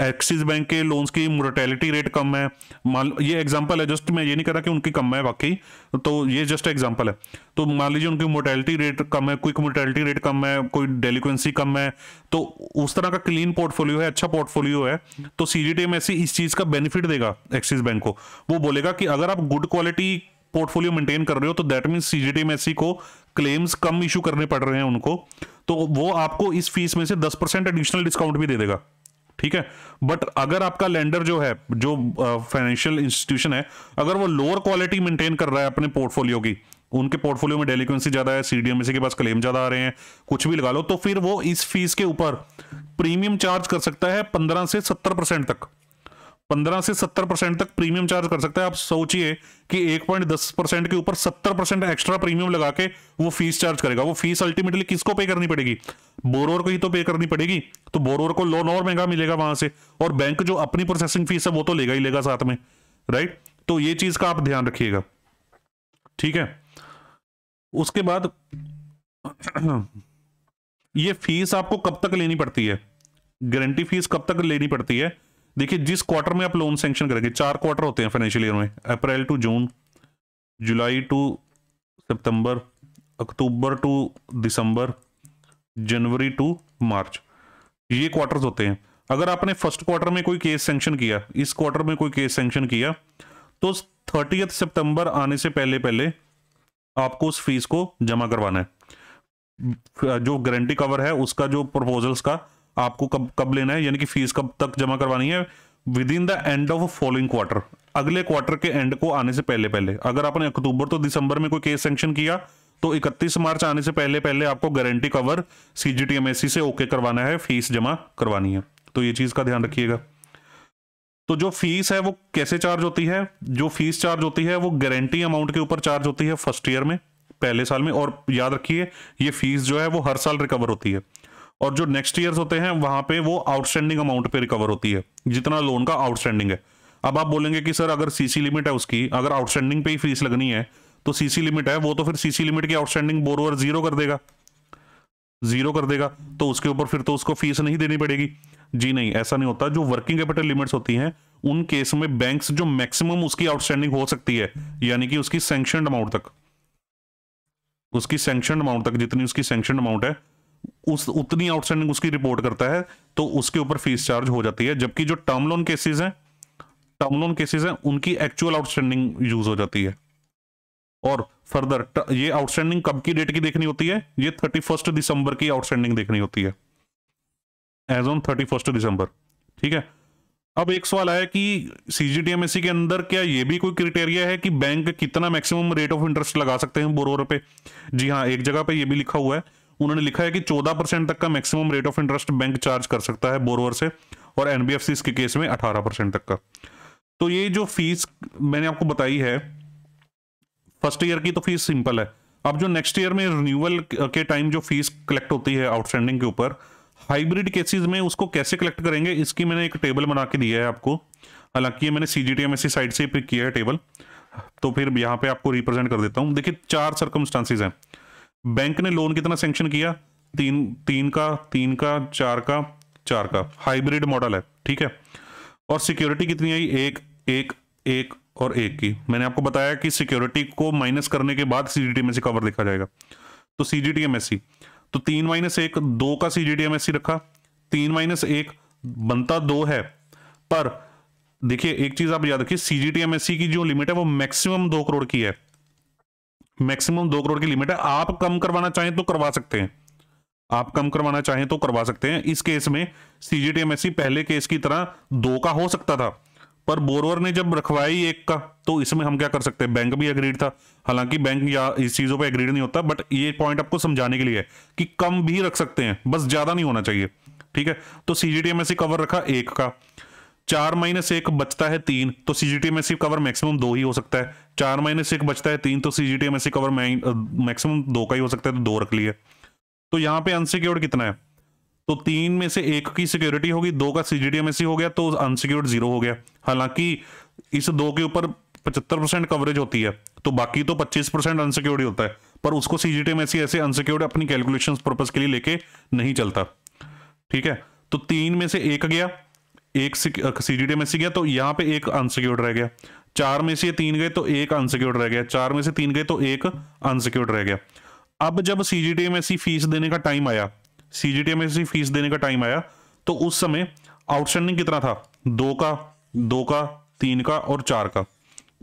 एक्सिस बैंक के लोन्स की मोरटेलिटी रेट कम है मान ये एग्जांपल है जस्ट मैं ये नहीं कह रहा कि उनकी कम है वाकई तो ये जस्ट एग्जांपल है तो मान लीजिए उनकी मोर्टेलिटी रेट कम है क्विक मोर्टेलिटी रेट कम है कोई डेलिक्वेंसी कम है तो उस तरह का क्लीन पोर्टफोलियो है अच्छा पोर्टफोलियो है तो सी जी इस चीज़ का बेनिफिट देगा एक्सिस बैंक को वो बोलेगा कि अगर आप गुड क्वालिटी पोर्टफोलियो मेंटेन कर रहे हो तो दैट मीन सी को क्लेम्स कम इशू करने पड़ रहे हैं उनको तो वो आपको इस फीस में से दस परसेंट एडिशनल डिस्काउंट भी दे देगा ठीक है बट अगर आपका लैंडर जो है जो फाइनेंशियल इंस्टीट्यूशन है अगर वो लोअर क्वालिटी मेंटेन कर रहा है अपने पोर्टफोलियो की उनके पोर्टफोलियो में डेलिक्वेंसी ज्यादा है सीडीएमसी के पास क्लेम ज्यादा आ रहे हैं कुछ भी लगा लो तो फिर वो इस फीस के ऊपर प्रीमियम चार्ज कर सकता है पंद्रह से सत्तर परसेंट तक पंद्रह से सत्तर परसेंट तक प्रीमियम चार्ज कर सकता है आप सोचिए कि एक पॉइंट दस परसेंट के ऊपर सत्तर परसेंट एक्स्ट्रा प्रीमियम लगा के वो फीस चार्ज करेगा वो फीस अल्टीमेटली किसको पे करनी पड़ेगी बोरोर को ही तो पे करनी पड़ेगी तो बोरोर को लोन और महंगा मिलेगा वहां से और बैंक जो अपनी प्रोसेसिंग फीस है वो तो लेगा ही लेगा साथ में राइट तो ये चीज का आप ध्यान रखिएगा ठीक है उसके बाद ये फीस आपको कब तक लेनी पड़ती है गारंटी फीस कब तक लेनी पड़ती है देखिए जिस क्वार्टर में आप लोन सेंक्शन करेंगे चार क्वार्टर होते हैं फाइनेंशियल ईयर में April to June July to September October to December January to March ये क्वार्टर्स होते हैं अगर आपने फर्स्ट क्वार्टर में कोई केस सेंक्शन किया इस क्वार्टर में कोई केस सेंक्शन किया तो थर्टीथ सितंबर आने से पहले पहले आपको उस फीस को जमा करवाना है जो गारंटी कवर है उसका जो प्रपोजल्स का आपको कब कब लेना है यानी कि फीस कब तक जमा करवानी है within the end of following quarter अगले क्वार्टर के एंड को आने से पहले पहले अगर आपने अक्टूबर तो दिसंबर में कोई केस सेंक्शन किया तो 31 मार्च आने से पहले पहले आपको गारंटी कवर सीजीटीएमएससी से ओके करवाना है फीस जमा करवानी है तो ये चीज का ध्यान रखिएगा तो जो फीस है वो कैसे चार्ज होती है जो फीस चार्ज होती है वो गारंटी अमाउंट के ऊपर चार्ज होती है फर्स्ट ईयर में पहले साल में और याद रखिए ये फीस जो है वो हर साल रिकवर होती है और जो नेक्स्ट ईयर होते हैं वहां पे वो आउटस्टैंडिंग अमाउंट पे रिकवर होती है जितना लोन का आउटस्टैंडिंग है अब आप बोलेंगे कि सर अगर सीसी लिमिट है उसकी अगर आउटस्टैंडिंग पे ही फीस लगनी है तो सीसी लिमिट है वो तो फिर सीसी लिमिट की आउटस्टैंडिंग बोरोवर जीरो कर देगा जीरो कर देगा तो उसके ऊपर फिर तो उसको फीस नहीं देनी पड़ेगी जी नहीं ऐसा नहीं होता जो वर्किंग कैपिटल लिमिट्स होती हैं उन केस में बैंक्स जो मैक्सिमम उसकी आउटस्टैंडिंग हो सकती है यानी कि उसकी सेंक्शन अमाउंट तक उसकी सेंक्शन अमाउंट तक जितनी उसकी सेंक्शन अमाउंट है उस उतनी आउटस्टैंडिंग उसकी रिपोर्ट करता है तो उसके ऊपर फीस चार्ज हो जाती है जबकि जो टर्म लोन केसेस हैं टर्म लोन केसेस हैं उनकी एक्चुअल आउटस्टैंडिंग यूज हो जाती है और फर्दर ये आउटस्टैंडिंग कब की डेट की देखनी होती है ये थर्टी फर्स्ट दिसंबर की आउटस्टैंडिंग देखनी होती है as on thirty first December ठीक है अब एक सवाल आया कि सीजीटीएमएससी के अंदर क्या ये भी कोई क्रिटेरिया है कि बैंक कितना मैक्सिमम रेट ऑफ इंटरेस्ट लगा सकते हैं बोरोवर पे जी हाँ एक जगह पे ये भी लिखा हुआ है उन्होंने लिखा है कि 14 परसेंट तक का maximum rate of interest bank charge कर सकता है बोरवर से और एनबीएफसी के केस में 18 परसेंट तक का तो ये जो फीस मैंने आपको बताई है फर्स्ट ईयर की तो फीस सिंपल है अब जो नेक्स्ट ईयर में रिन्यूअल के टाइम जो फीस कलेक्ट होती है आउटस्टैंडिंग के ऊपर हाइब्रिड केसेस में उसको कैसे कलेक्ट करेंगे इसकी मैंने एक टेबल बना के दिया है आपको हालांकि ये मैंने सी जी टी साइड से पिक किया है टेबल तो फिर यहाँ पे आपको रिप्रेजेंट कर देता हूँ देखिए चार सर्कमस्टांसिस हैं बैंक ने लोन कितना सेंक्शन किया तीन तीन का तीन का चार का चार का हाइब्रिड मॉडल है ठीक है और सिक्योरिटी कितनी आई एक एक एक और एक की मैंने आपको बताया कि सिक्योरिटी को माइनस करने के बाद सी जी कवर देखा जाएगा तो सी जी तो तीन माइनस एक दो का सी जी रखा तीन माइनस एक बनता दो है पर देखिए एक चीज आप याद रखिए सी जी की जो लिमिट है वो मैक्सिमम दो करोड़ की है मैक्सिमम दो करोड़ की लिमिट है आप कम करवाना चाहें तो करवा सकते हैं आप कम करवाना चाहें तो करवा सकते हैं इस केस में सीजीटीएमएससी पहले केस की तरह दो का हो सकता था पर बोरवर ने जब रखवाई एक का तो इसमें हम क्या कर सकते हैं बैंक भी अग्रीड था हालांकि बैंक या इस चीज़ों पे एग्रीड नहीं होता बट ये पॉइंट आपको समझाने के लिए है कि कम भी रख सकते हैं बस ज़्यादा नहीं होना चाहिए ठीक है तो सी कवर रखा एक का चार माइनस एक बचता है तीन तो सीजीटी में सी कवर मैक्सिमम दो ही हो सकता है चार माइनस एक बचता है तीन तो सीजीटी में सी कवर मैक्सिमम दो का ही हो सकता है तो दो रख लिए तो यहाँ पे अनसिक्योर्ड कितना है तो तीन में से एक की सिक्योरिटी होगी दो का सीजीटी में सी हो गया तो अनसिक्योर्ड जीरो हो गया हालांकि इस दो के ऊपर पचहत्तर परसेंट कवरेज होती है तो बाकी तो पच्चीस परसेंट अनसिक्योर्ड ही होता है पर उसको सीजीटी में सी ऐसे अनसिक्योर्ड अपनी कैलकुलेशन पर्पज के लिए लेके नहीं चलता ठीक है तो तीन में से एक गया एक डी में से गया तो यहाँ पे एक अनसिक्योर्ड रह गया चार में से तीन गए तो एक अनसिक्योर्ड रह गया चार में से तीन गए तो एक अनसिक्योर्ड रह गया अब जब सीजीटी में सी फीस देने का टाइम आया सीजीटी में सी फीस देने का टाइम आया तो उस समय आउटस्टैंडिंग कितना था दो का दो का तीन का और चार का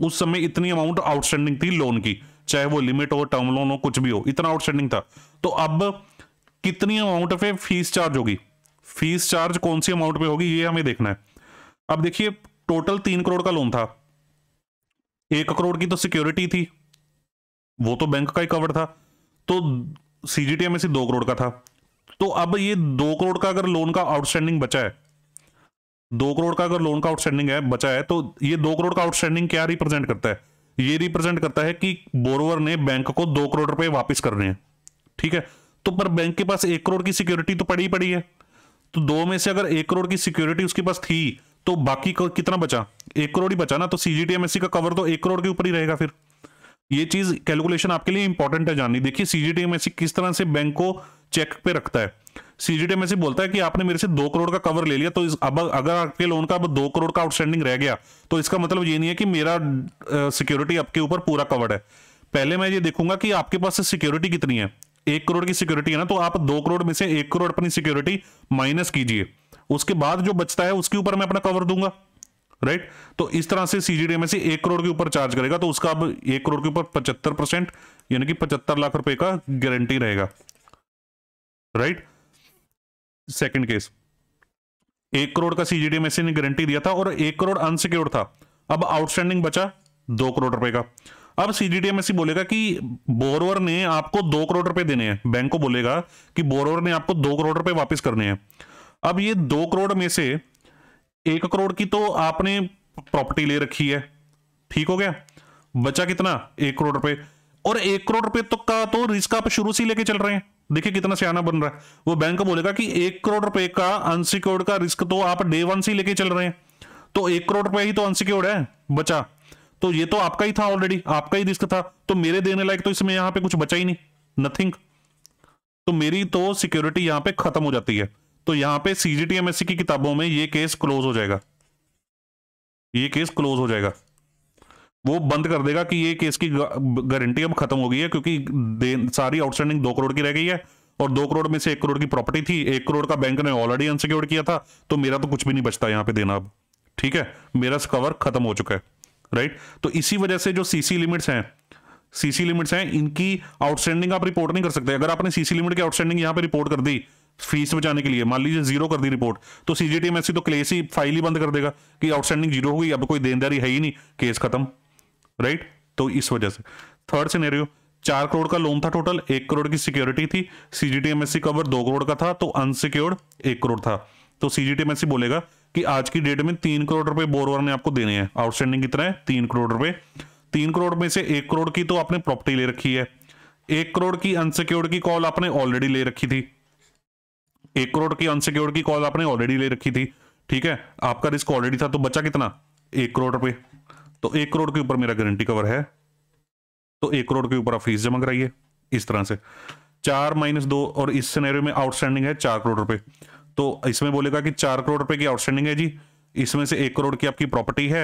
उस समय इतनी अमाउंट आउटस्टैंडिंग थी लोन की चाहे वो लिमिट हो टर्म लोन हो कुछ भी हो इतना आउटस्टैंडिंग था तो अब कितनी अमाउंट पे फीस चार्ज होगी फीस चार्ज कौन सी अमाउंट पे होगी ये हमें देखना है अब देखिए टोटल तीन करोड़ का लोन था एक करोड़ की तो सिक्योरिटी थी वो तो बैंक का ही कवर था तो सीजीटीएम से दो करोड़ का था तो अब ये दो करोड़ का अगर लोन का आउटस्टैंडिंग बचा है दो करोड़ का अगर लोन का आउटस्टैंडिंग है बचा है तो ये दो करोड़ का आउटस्टैंडिंग क्या रिप्रेजेंट करता है ये रिप्रेजेंट करता है कि बोरोवर ने बैंक को दो करोड़ रुपए वापस करने हैं ठीक है तो पर बैंक के पास एक करोड़ की सिक्योरिटी तो पड़ी ही पड़ी है तो दो में से अगर एक करोड़ की सिक्योरिटी उसके पास थी तो बाकी कितना बचा एक करोड़ ही बचा ना तो सीजीटीएमएससी का कवर तो एक करोड़ के ऊपर ही रहेगा फिर ये चीज कैलकुलेशन आपके लिए इंपॉर्टेंट है जाननी देखिए सीजीटीएमएससी किस तरह से बैंक को चेक पे रखता है सीजीटीएमएससी बोलता है कि आपने मेरे से दो करोड़ का कवर ले लिया तो इस अब अगर आपके लोन का अब दो करोड़ का आउटस्टैंडिंग रह गया तो इसका मतलब ये नहीं है कि मेरा सिक्योरिटी आपके ऊपर पूरा कवर्ड है पहले मैं ये देखूंगा कि आपके पास सिक्योरिटी कितनी है एक करोड़ की सिक्योरिटी है ना तो आप दो करोड़ में से एक करोड़ अपनी सिक्योरिटी माइनस कीजिए उसके बाद जो बचता है उसके ऊपर मैं अपना कवर दूंगा राइट तो इस तरह से सीजीडी में से एक करोड़ के ऊपर चार्ज करेगा तो उसका अब एक करोड़ के ऊपर पचहत्तर परसेंट यानी कि पचहत्तर लाख रुपए का गारंटी रहेगा राइट सेकंड केस एक करोड़ का सीजीडी में से गारंटी दिया था और एक करोड़ अनसिक्योर्ड था अब आउटस्टैंडिंग बचा दो करोड़ रुपए का अब सीजीटीएमएससी बोलेगा कि बोरोवर ने आपको दो करोड़ रुपए देने हैं बैंक को बोलेगा कि बोरोवर ने आपको दो करोड़ रुपए वापस करने हैं अब ये दो करोड़ में से एक करोड़ की तो आपने प्रॉपर्टी ले रखी है ठीक हो गया बचा कितना एक करोड़ रुपए और एक करोड़ रुपए तो का तो रिस्क आप शुरू से लेके चल रहे हैं देखिए कितना सियाना बन रहा है वो बैंक को बोलेगा कि एक करोड़ रुपए का अनसिक्योर्ड का रिस्क तो आप डे वन से लेके चल रहे हैं तो एक करोड़ रुपए ही तो अनसिक्योर्ड है बचा तो ये तो आपका ही था ऑलरेडी आपका ही रिस्क था तो मेरे देने लायक तो इसमें यहाँ पे कुछ बचा ही नहीं नथिंग तो मेरी तो सिक्योरिटी यहाँ पे खत्म हो जाती है तो यहाँ पे सीजीटीएमएससी की किताबों में ये केस क्लोज हो जाएगा ये केस क्लोज हो जाएगा वो बंद कर देगा कि ये केस की गारंटी अब खत्म हो गई है क्योंकि सारी आउटस्टैंडिंग दो करोड़ की रह गई है और दो करोड़ में से एक करोड़ की प्रॉपर्टी थी एक करोड़ का बैंक ने ऑलरेडी अनसिक्योर्ड किया था तो मेरा तो कुछ भी नहीं बचता यहाँ पे देना अब ठीक है मेरा स्कवर खत्म हो चुका है राइट तो इसी वजह से जो सीसी लिमिट्स हैं सीसी लिमिट्स हैं इनकी आउटस्टैंडिंग आप रिपोर्ट नहीं कर सकते अगर आपने सीसी लिमिट की आउटस्टैंडिंग यहां पर रिपोर्ट कर दी फीस बचाने के लिए मान लीजिए जीरो कर दी रिपोर्ट तो सीजीटीएमएससी तो क्लेस ही फाइल ही बंद कर देगा कि आउटस्टैंडिंग जीरो हो गई अब कोई देनदारी है ही नहीं केस खत्म राइट तो इस वजह से थर्ड सिनेरियो चार करोड़ का लोन था टोटल एक करोड़ की सिक्योरिटी थी सीजीटीएमएससी कवर दो करोड़ का था तो अनसिक्योर्ड एक करोड़ था तो सीजीटीएमएससी बोलेगा कि आज की डेट में तीन करोड़ रुपए बोरवर ने आपको देने हैं आउटस्टैंडिंग कितना है तीन करोड़ रुपए तीन करोड़ में से एक करोड़ की तो आपने प्रॉपर्टी ले रखी है एक करोड़ की अनसिक्योर्ड की कॉल आपने ऑलरेडी ले रखी थी एक करोड़ की अनसिक्योर्ड की कॉल आपने ऑलरेडी ले रखी थी ठीक है आपका रिस्क ऑलरेडी था तो बचा कितना एक करोड़ रुपए तो एक करोड़ के ऊपर मेरा गारंटी कवर है तो एक करोड़ के ऊपर आप फीस जमा कराइए इस तरह से चार माइनस दो और इस सिनेरियो में आउटस्टैंडिंग है चार करोड़ रुपए तो इसमें बोलेगा कि चार करोड़ रुपए की आउटस्टैंडिंग है जी इसमें से एक करोड़ की आपकी प्रॉपर्टी है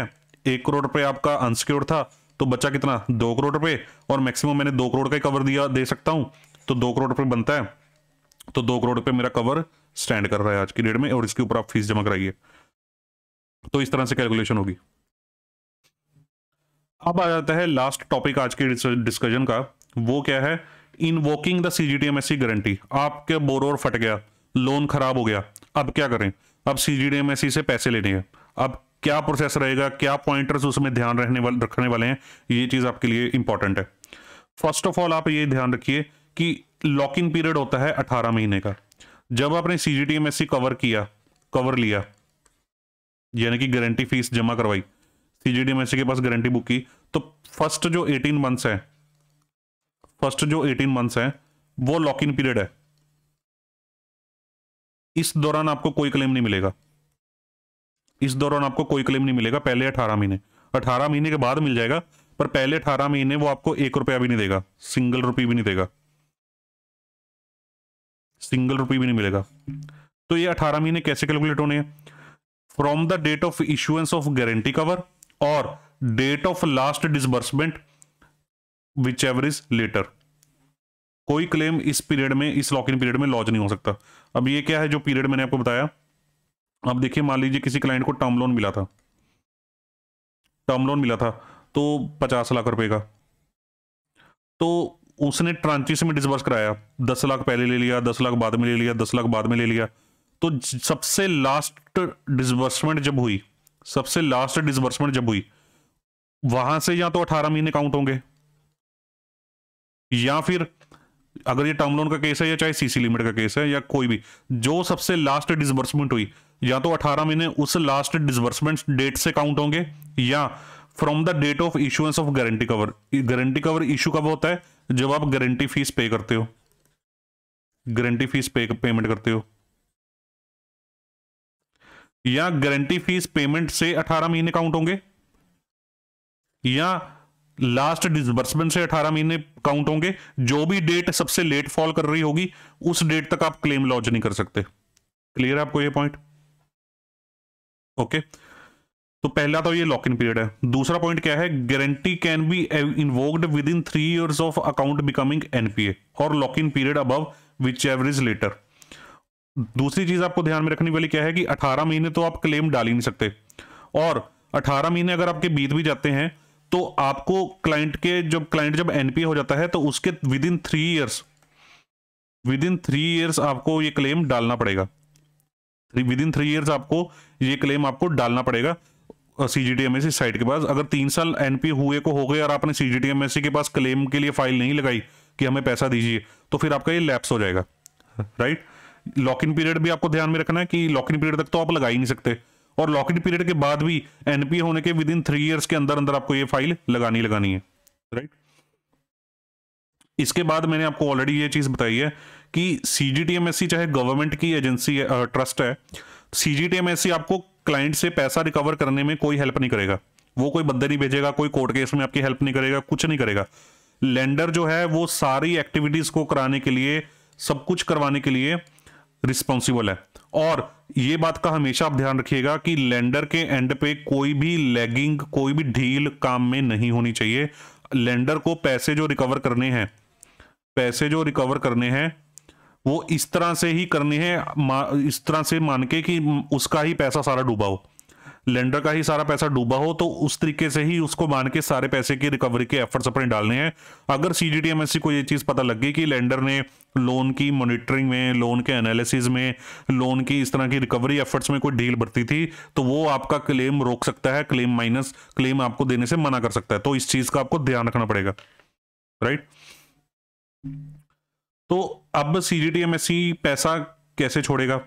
एक करोड़ रुपए आपका अनसिक्योर्ड था तो बचा कितना दो करोड़ रुपए और मैक्सिमम मैंने दो करोड़ का ही कवर दिया दे सकता हूं तो दो करोड़ रुपए बनता है तो दो करोड़ रुपए मेरा कवर स्टैंड कर रहा है आज की डेट में और इसके ऊपर आप फीस जमा कराइए तो इस तरह से कैलकुलेशन होगी अब आ जाता है लास्ट टॉपिक आज के डिस्कशन का वो क्या है in invoking the CGTMSC guarantee आपके बोरोर फट गया लोन खराब हो गया अब क्या करें अब C G D M S C से पैसे लेने हैं अब क्या प्रोसेस रहेगा क्या पॉइंटर्स उसमें ध्यान रहने वाले रखने वाले हैं ये चीज़ आपके लिए इंपॉर्टेंट है फर्स्ट ऑफ ऑल आप ये ध्यान रखिए कि लॉक इन पीरियड होता है अठारह महीने का जब आपने C G M S C cover किया कवर लिया यानी कि गारंटी फीस जमा करवाई C G D M S C के पास गारंटी बुक की तो फर्स्ट जो एटीन मंथ्स है फर्स्ट जो एटीन मंथ्स है वो लॉक इन पीरियड है इस दौरान आपको कोई क्लेम नहीं मिलेगा इस दौरान आपको कोई क्लेम नहीं मिलेगा पहले अठारह महीने अठारह महीने के बाद मिल जाएगा पर पहले अठारह महीने वो आपको एक रुपया भी नहीं देगा सिंगल रुपये भी नहीं देगा सिंगल रुपये भी नहीं मिलेगा तो ये अठारह महीने कैसे कैलकुलेट होने हैं from the date of issuance of guarantee cover और date of last disbursement whichever is later कोई क्लेम इस पीरियड में इस लॉक इन पीरियड में लॉन्च नहीं हो सकता अब ये क्या है जो पीरियड मैंने आपको बताया अब देखिए मान लीजिए किसी क्लाइंट को टर्म लोन मिला था टर्म लोन मिला था तो पचास लाख रुपए का तो उसने ट्रांचिस में डिसबर्स कराया दस लाख पहले ले लिया दस लाख बाद में ले लिया दस लाख बाद में ले लिया तो सबसे लास्ट डिसबर्समेंट जब हुई सबसे लास्ट डिसबर्समेंट जब हुई वहां से या तो अठारह महीने काउंट होंगे या फिर अगर ये टर्म लोन का केस है या चाहे सीसी लिमिट का केस है या कोई भी जो सबसे लास्ट डिसबर्समेंट हुई या तो 18 महीने उस लास्ट डिसबर्समेंट डेट से काउंट होंगे या from the date of issuance of guarantee cover guarantee cover issue कब होता है जब आप गारंटी फीस पे करते हो गारंटी फीस पे पेमेंट करते हो या गारंटी फीस पेमेंट से 18 महीने काउंट होंगे या लास्ट डिसबर्समेंट से 18 महीने काउंट होंगे जो भी डेट सबसे लेट फॉल कर रही होगी उस डेट तक आप क्लेम लॉन्च नहीं कर सकते क्लियर है आपको ये पॉइंट ओके तो पहला तो ये लॉक इन पीरियड है दूसरा पॉइंट क्या है guarantee can be invoked within three years of account becoming NPA और lock in period above which ever is later दूसरी चीज आपको ध्यान में रखने वाली क्या है कि 18 महीने तो आप क्लेम डाल ही नहीं सकते और 18 महीने अगर आपके बीत भी जाते हैं तो आपको क्लाइंट के जब क्लाइंट जब एनपी हो जाता है तो उसके within three years within three years आपको ये क्लेम डालना पड़ेगा विद इन थ्री ईयर्स आपको ये क्लेम आपको डालना पड़ेगा C G T M S C site के पास अगर तीन साल एनपी हुए को हो गए और आपने C G T M S C के पास क्लेम के लिए फाइल नहीं लगाई कि हमें पैसा दीजिए तो फिर आपका ये लैप्स हो जाएगा राइट लॉक इन पीरियड भी आपको ध्यान में रखना है कि लॉक इन पीरियड तक तो आप लगा ही नहीं सकते और लॉकड पीरियड के बाद भी एनपीए होने के विद इन थ्री ईयर्स के अंदर अंदर आपको ये फाइल लगानी लगानी है राइट इसके बाद मैंने आपको ऑलरेडी ये चीज़ बताई है कि सी जी चाहे गवर्नमेंट की एजेंसी है ट्रस्ट है सी जी आपको क्लाइंट से पैसा रिकवर करने में कोई हेल्प नहीं करेगा वो कोई बंदे नहीं भेजेगा कोई कोर्ट केस में आपकी हेल्प नहीं करेगा कुछ नहीं करेगा लेंडर जो है वो सारी एक्टिविटीज़ को कराने के लिए सब कुछ करवाने के लिए रिस्पॉन्सिबल है और ये बात का हमेशा आप ध्यान रखिएगा कि लैंडर के एंड पे कोई भी लैगिंग कोई भी ढील काम में नहीं होनी चाहिए लैंडर को पैसे जो रिकवर करने हैं पैसे जो रिकवर करने हैं वो इस तरह से ही करने हैं इस तरह से मान के कि उसका ही पैसा सारा डूबा हो लेंडर का ही सारा पैसा डूबा हो तो उस तरीके से ही उसको मान के सारे पैसे की रिकवरी के एफर्ट्स अपने डालने हैं अगर सी को ये चीज़ पता लग गई कि लेंडर ने लोन की मॉनिटरिंग में लोन के एनालिसिस में लोन की इस तरह की रिकवरी एफर्ट्स में कोई ढील बढ़ती थी तो वो आपका क्लेम रोक सकता है क्लेम माइनस क्लेम आपको देने से मना कर सकता है तो इस चीज़ का आपको ध्यान रखना पड़ेगा राइट तो अब सी पैसा कैसे छोड़ेगा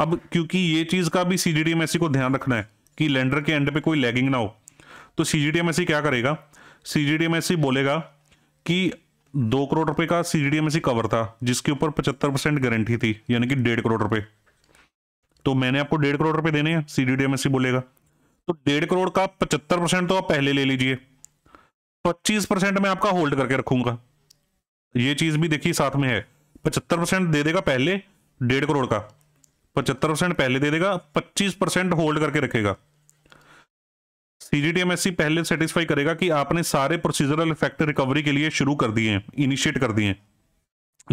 अब क्योंकि ये चीज़ का भी सी को ध्यान रखना है कि लैंडर के एंड पे कोई लैगिंग ना हो तो सी जी क्या करेगा सी जी बोलेगा कि दो करोड़ रुपए का सी जी कवर था जिसके ऊपर पचहत्तर परसेंट गारंटी थी यानी कि डेढ़ करोड़ रुपए तो मैंने आपको डेढ़ करोड़ रुपए देने हैं सी बोलेगा तो डेढ़ करोड़ का पचहत्तर परसेंट तो आप पहले ले लीजिए पच्चीस परसेंट मैं आपका होल्ड करके रखूंगा ये चीज भी देखिए साथ में है पचहत्तर परसेंट दे देगा पहले डेढ़ करोड़ का पचहत्तर परसेंट पहले दे देगा पच्चीस परसेंट होल्ड करके रखेगा सीजीटीएमएससी पहले सेटिस्फाई करेगा कि आपने सारे प्रोसीजरल इफेक्ट रिकवरी के लिए शुरू कर दिए हैं इनिशिएट कर दिए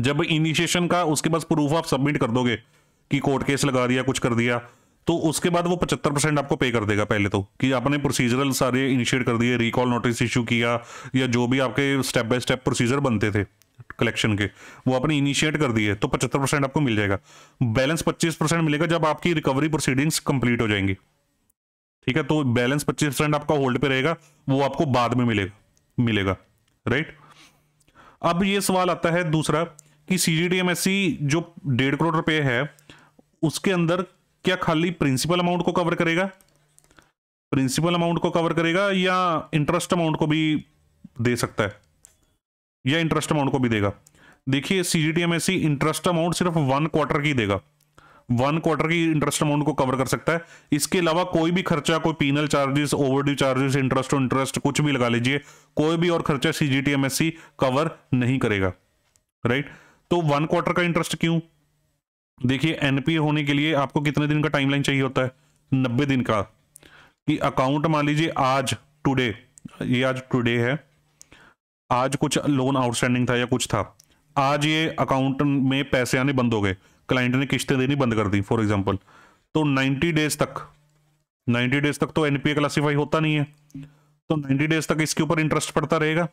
जब इनिशिएशन का उसके पास प्रूफ आप सबमिट कर दोगे कि कोर्ट केस लगा दिया कुछ कर दिया तो उसके बाद वो पचहत्तर परसेंट आपको पे कर देगा पहले तो कि आपने प्रोसीजरल सारे इनिशिएट कर दिए रिकॉल नोटिस इशू किया या जो भी आपके स्टेप बाय स्टेप प्रोसीजर बनते थे कलेक्शन के वो आपने इनिशिएट कर दिए तो पचहत्तर परसेंट आपको मिल जाएगा बैलेंस पच्चीस परसेंट मिलेगा जब आपकी रिकवरी प्रोसीडिंग्स कंप्लीट हो जाएंगी ठीक है तो बैलेंस पच्चीस परसेंट आपका होल्ड पे रहेगा वो आपको बाद में मिलेगा मिलेगा राइट अब ये सवाल आता है दूसरा कि सी जो डेढ़ करोड़ रुपए है उसके अंदर क्या खाली प्रिंसिपल अमाउंट को कवर करेगा प्रिंसिपल अमाउंट को कवर करेगा या इंटरेस्ट अमाउंट को भी दे सकता है या इंटरेस्ट अमाउंट को भी देगा देखिए सी जी इंटरेस्ट अमाउंट सिर्फ वन क्वार्टर की देगा वन क्वार्टर की इंटरेस्ट अमाउंट को कवर कर सकता है इसके अलावा कोई भी खर्चा कोई penal charges overdue charges interest interest कुछ भी लगा लीजिए कोई भी और खर्चा सी जी कवर नहीं करेगा राइट तो वन क्वार्टर का इंटरेस्ट क्यों देखिए एनपीए होने के लिए आपको कितने दिन का टाइमलाइन चाहिए होता है नब्बे दिन का कि अकाउंट मान लीजिए आज टुडे ये आज टुडे है आज कुछ लोन आउटस्टैंडिंग था या कुछ था आज ये अकाउंट में पैसे आने बंद हो गए क्लाइंट ने किश्तें देनी बंद कर दी फॉर एग्जाम्पल तो 90 डेज तक 90 डेज तक तो एनपीए क्लासीफाई होता नहीं है तो 90 डेज तक इसके ऊपर इंटरेस्ट पड़ता रहेगा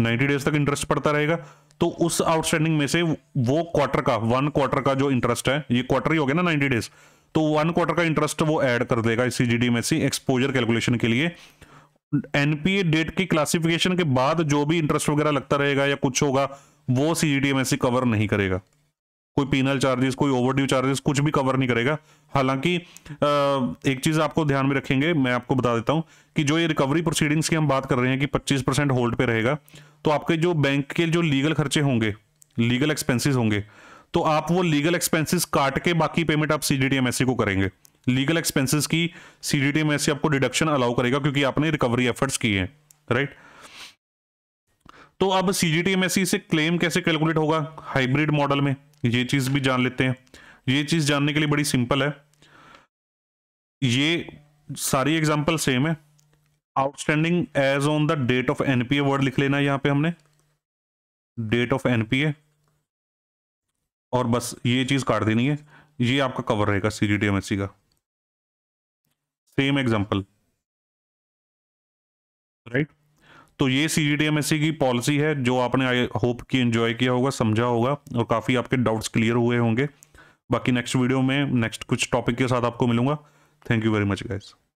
90 डेज तक इंटरेस्ट पड़ता रहेगा तो उस आउटस्टैंडिंग में से वो क्वार्टर का वन क्वार्टर का जो इंटरेस्ट है ये क्वार्टर ही हो गया ना नाइन्टी डेज तो वन क्वार्टर का इंटरेस्ट वो ऐड कर देगा इसी जीडी में से एक्सपोजर कैलकुलेशन के लिए एनपीए डेट की क्लासिफिकेशन के बाद जो भी इंटरेस्ट वगैरह लगता रहेगा या कुछ होगा वो सीजीडीएमएससी कवर नहीं करेगा कोई पीनल चार्जेस कोई ओवरड्यू चार्जेस कुछ भी कवर नहीं करेगा हालांकि एक चीज आपको ध्यान में रखेंगे मैं आपको बता देता हूं कि जो ये रिकवरी प्रोसीडिंग्स की हम बात कर रहे हैं कि 25 परसेंट होल्ड पे रहेगा तो आपके जो बैंक के जो लीगल खर्चे होंगे लीगल एक्सपेंसिस होंगे तो आप वो लीगल एक्सपेंसिस काट के बाकी पेमेंट आप सीजीडीएमएससी को करेंगे लीगल एक्सपेंसेस की सीडीटी में से आपको डिडक्शन अलाउ करेगा क्योंकि आपने रिकवरी एफर्ट्स किए हैं राइट तो अब सीजीटी में से क्लेम कैसे कैलकुलेट होगा हाइब्रिड मॉडल में ये चीज भी जान लेते हैं ये चीज जानने के लिए बड़ी सिंपल है ये सारी एग्जांपल सेम है outstanding as on the date of NPA word लिख लेना यहां पे हमने डेट ऑफ एनपीए और बस ये चीज काट देनी है ये आपका कवर रहेगा सीजीटी एमएससी का सेम एग्जाम्पल राइट तो ये सीजीडीएमएससी की पॉलिसी है जो आपने आई होप कि एंजॉय किया होगा समझा होगा और काफ़ी आपके डाउट्स क्लियर हुए होंगे बाकी नेक्स्ट वीडियो में नेक्स्ट कुछ टॉपिक के साथ आपको मिलूंगा thank you very much guys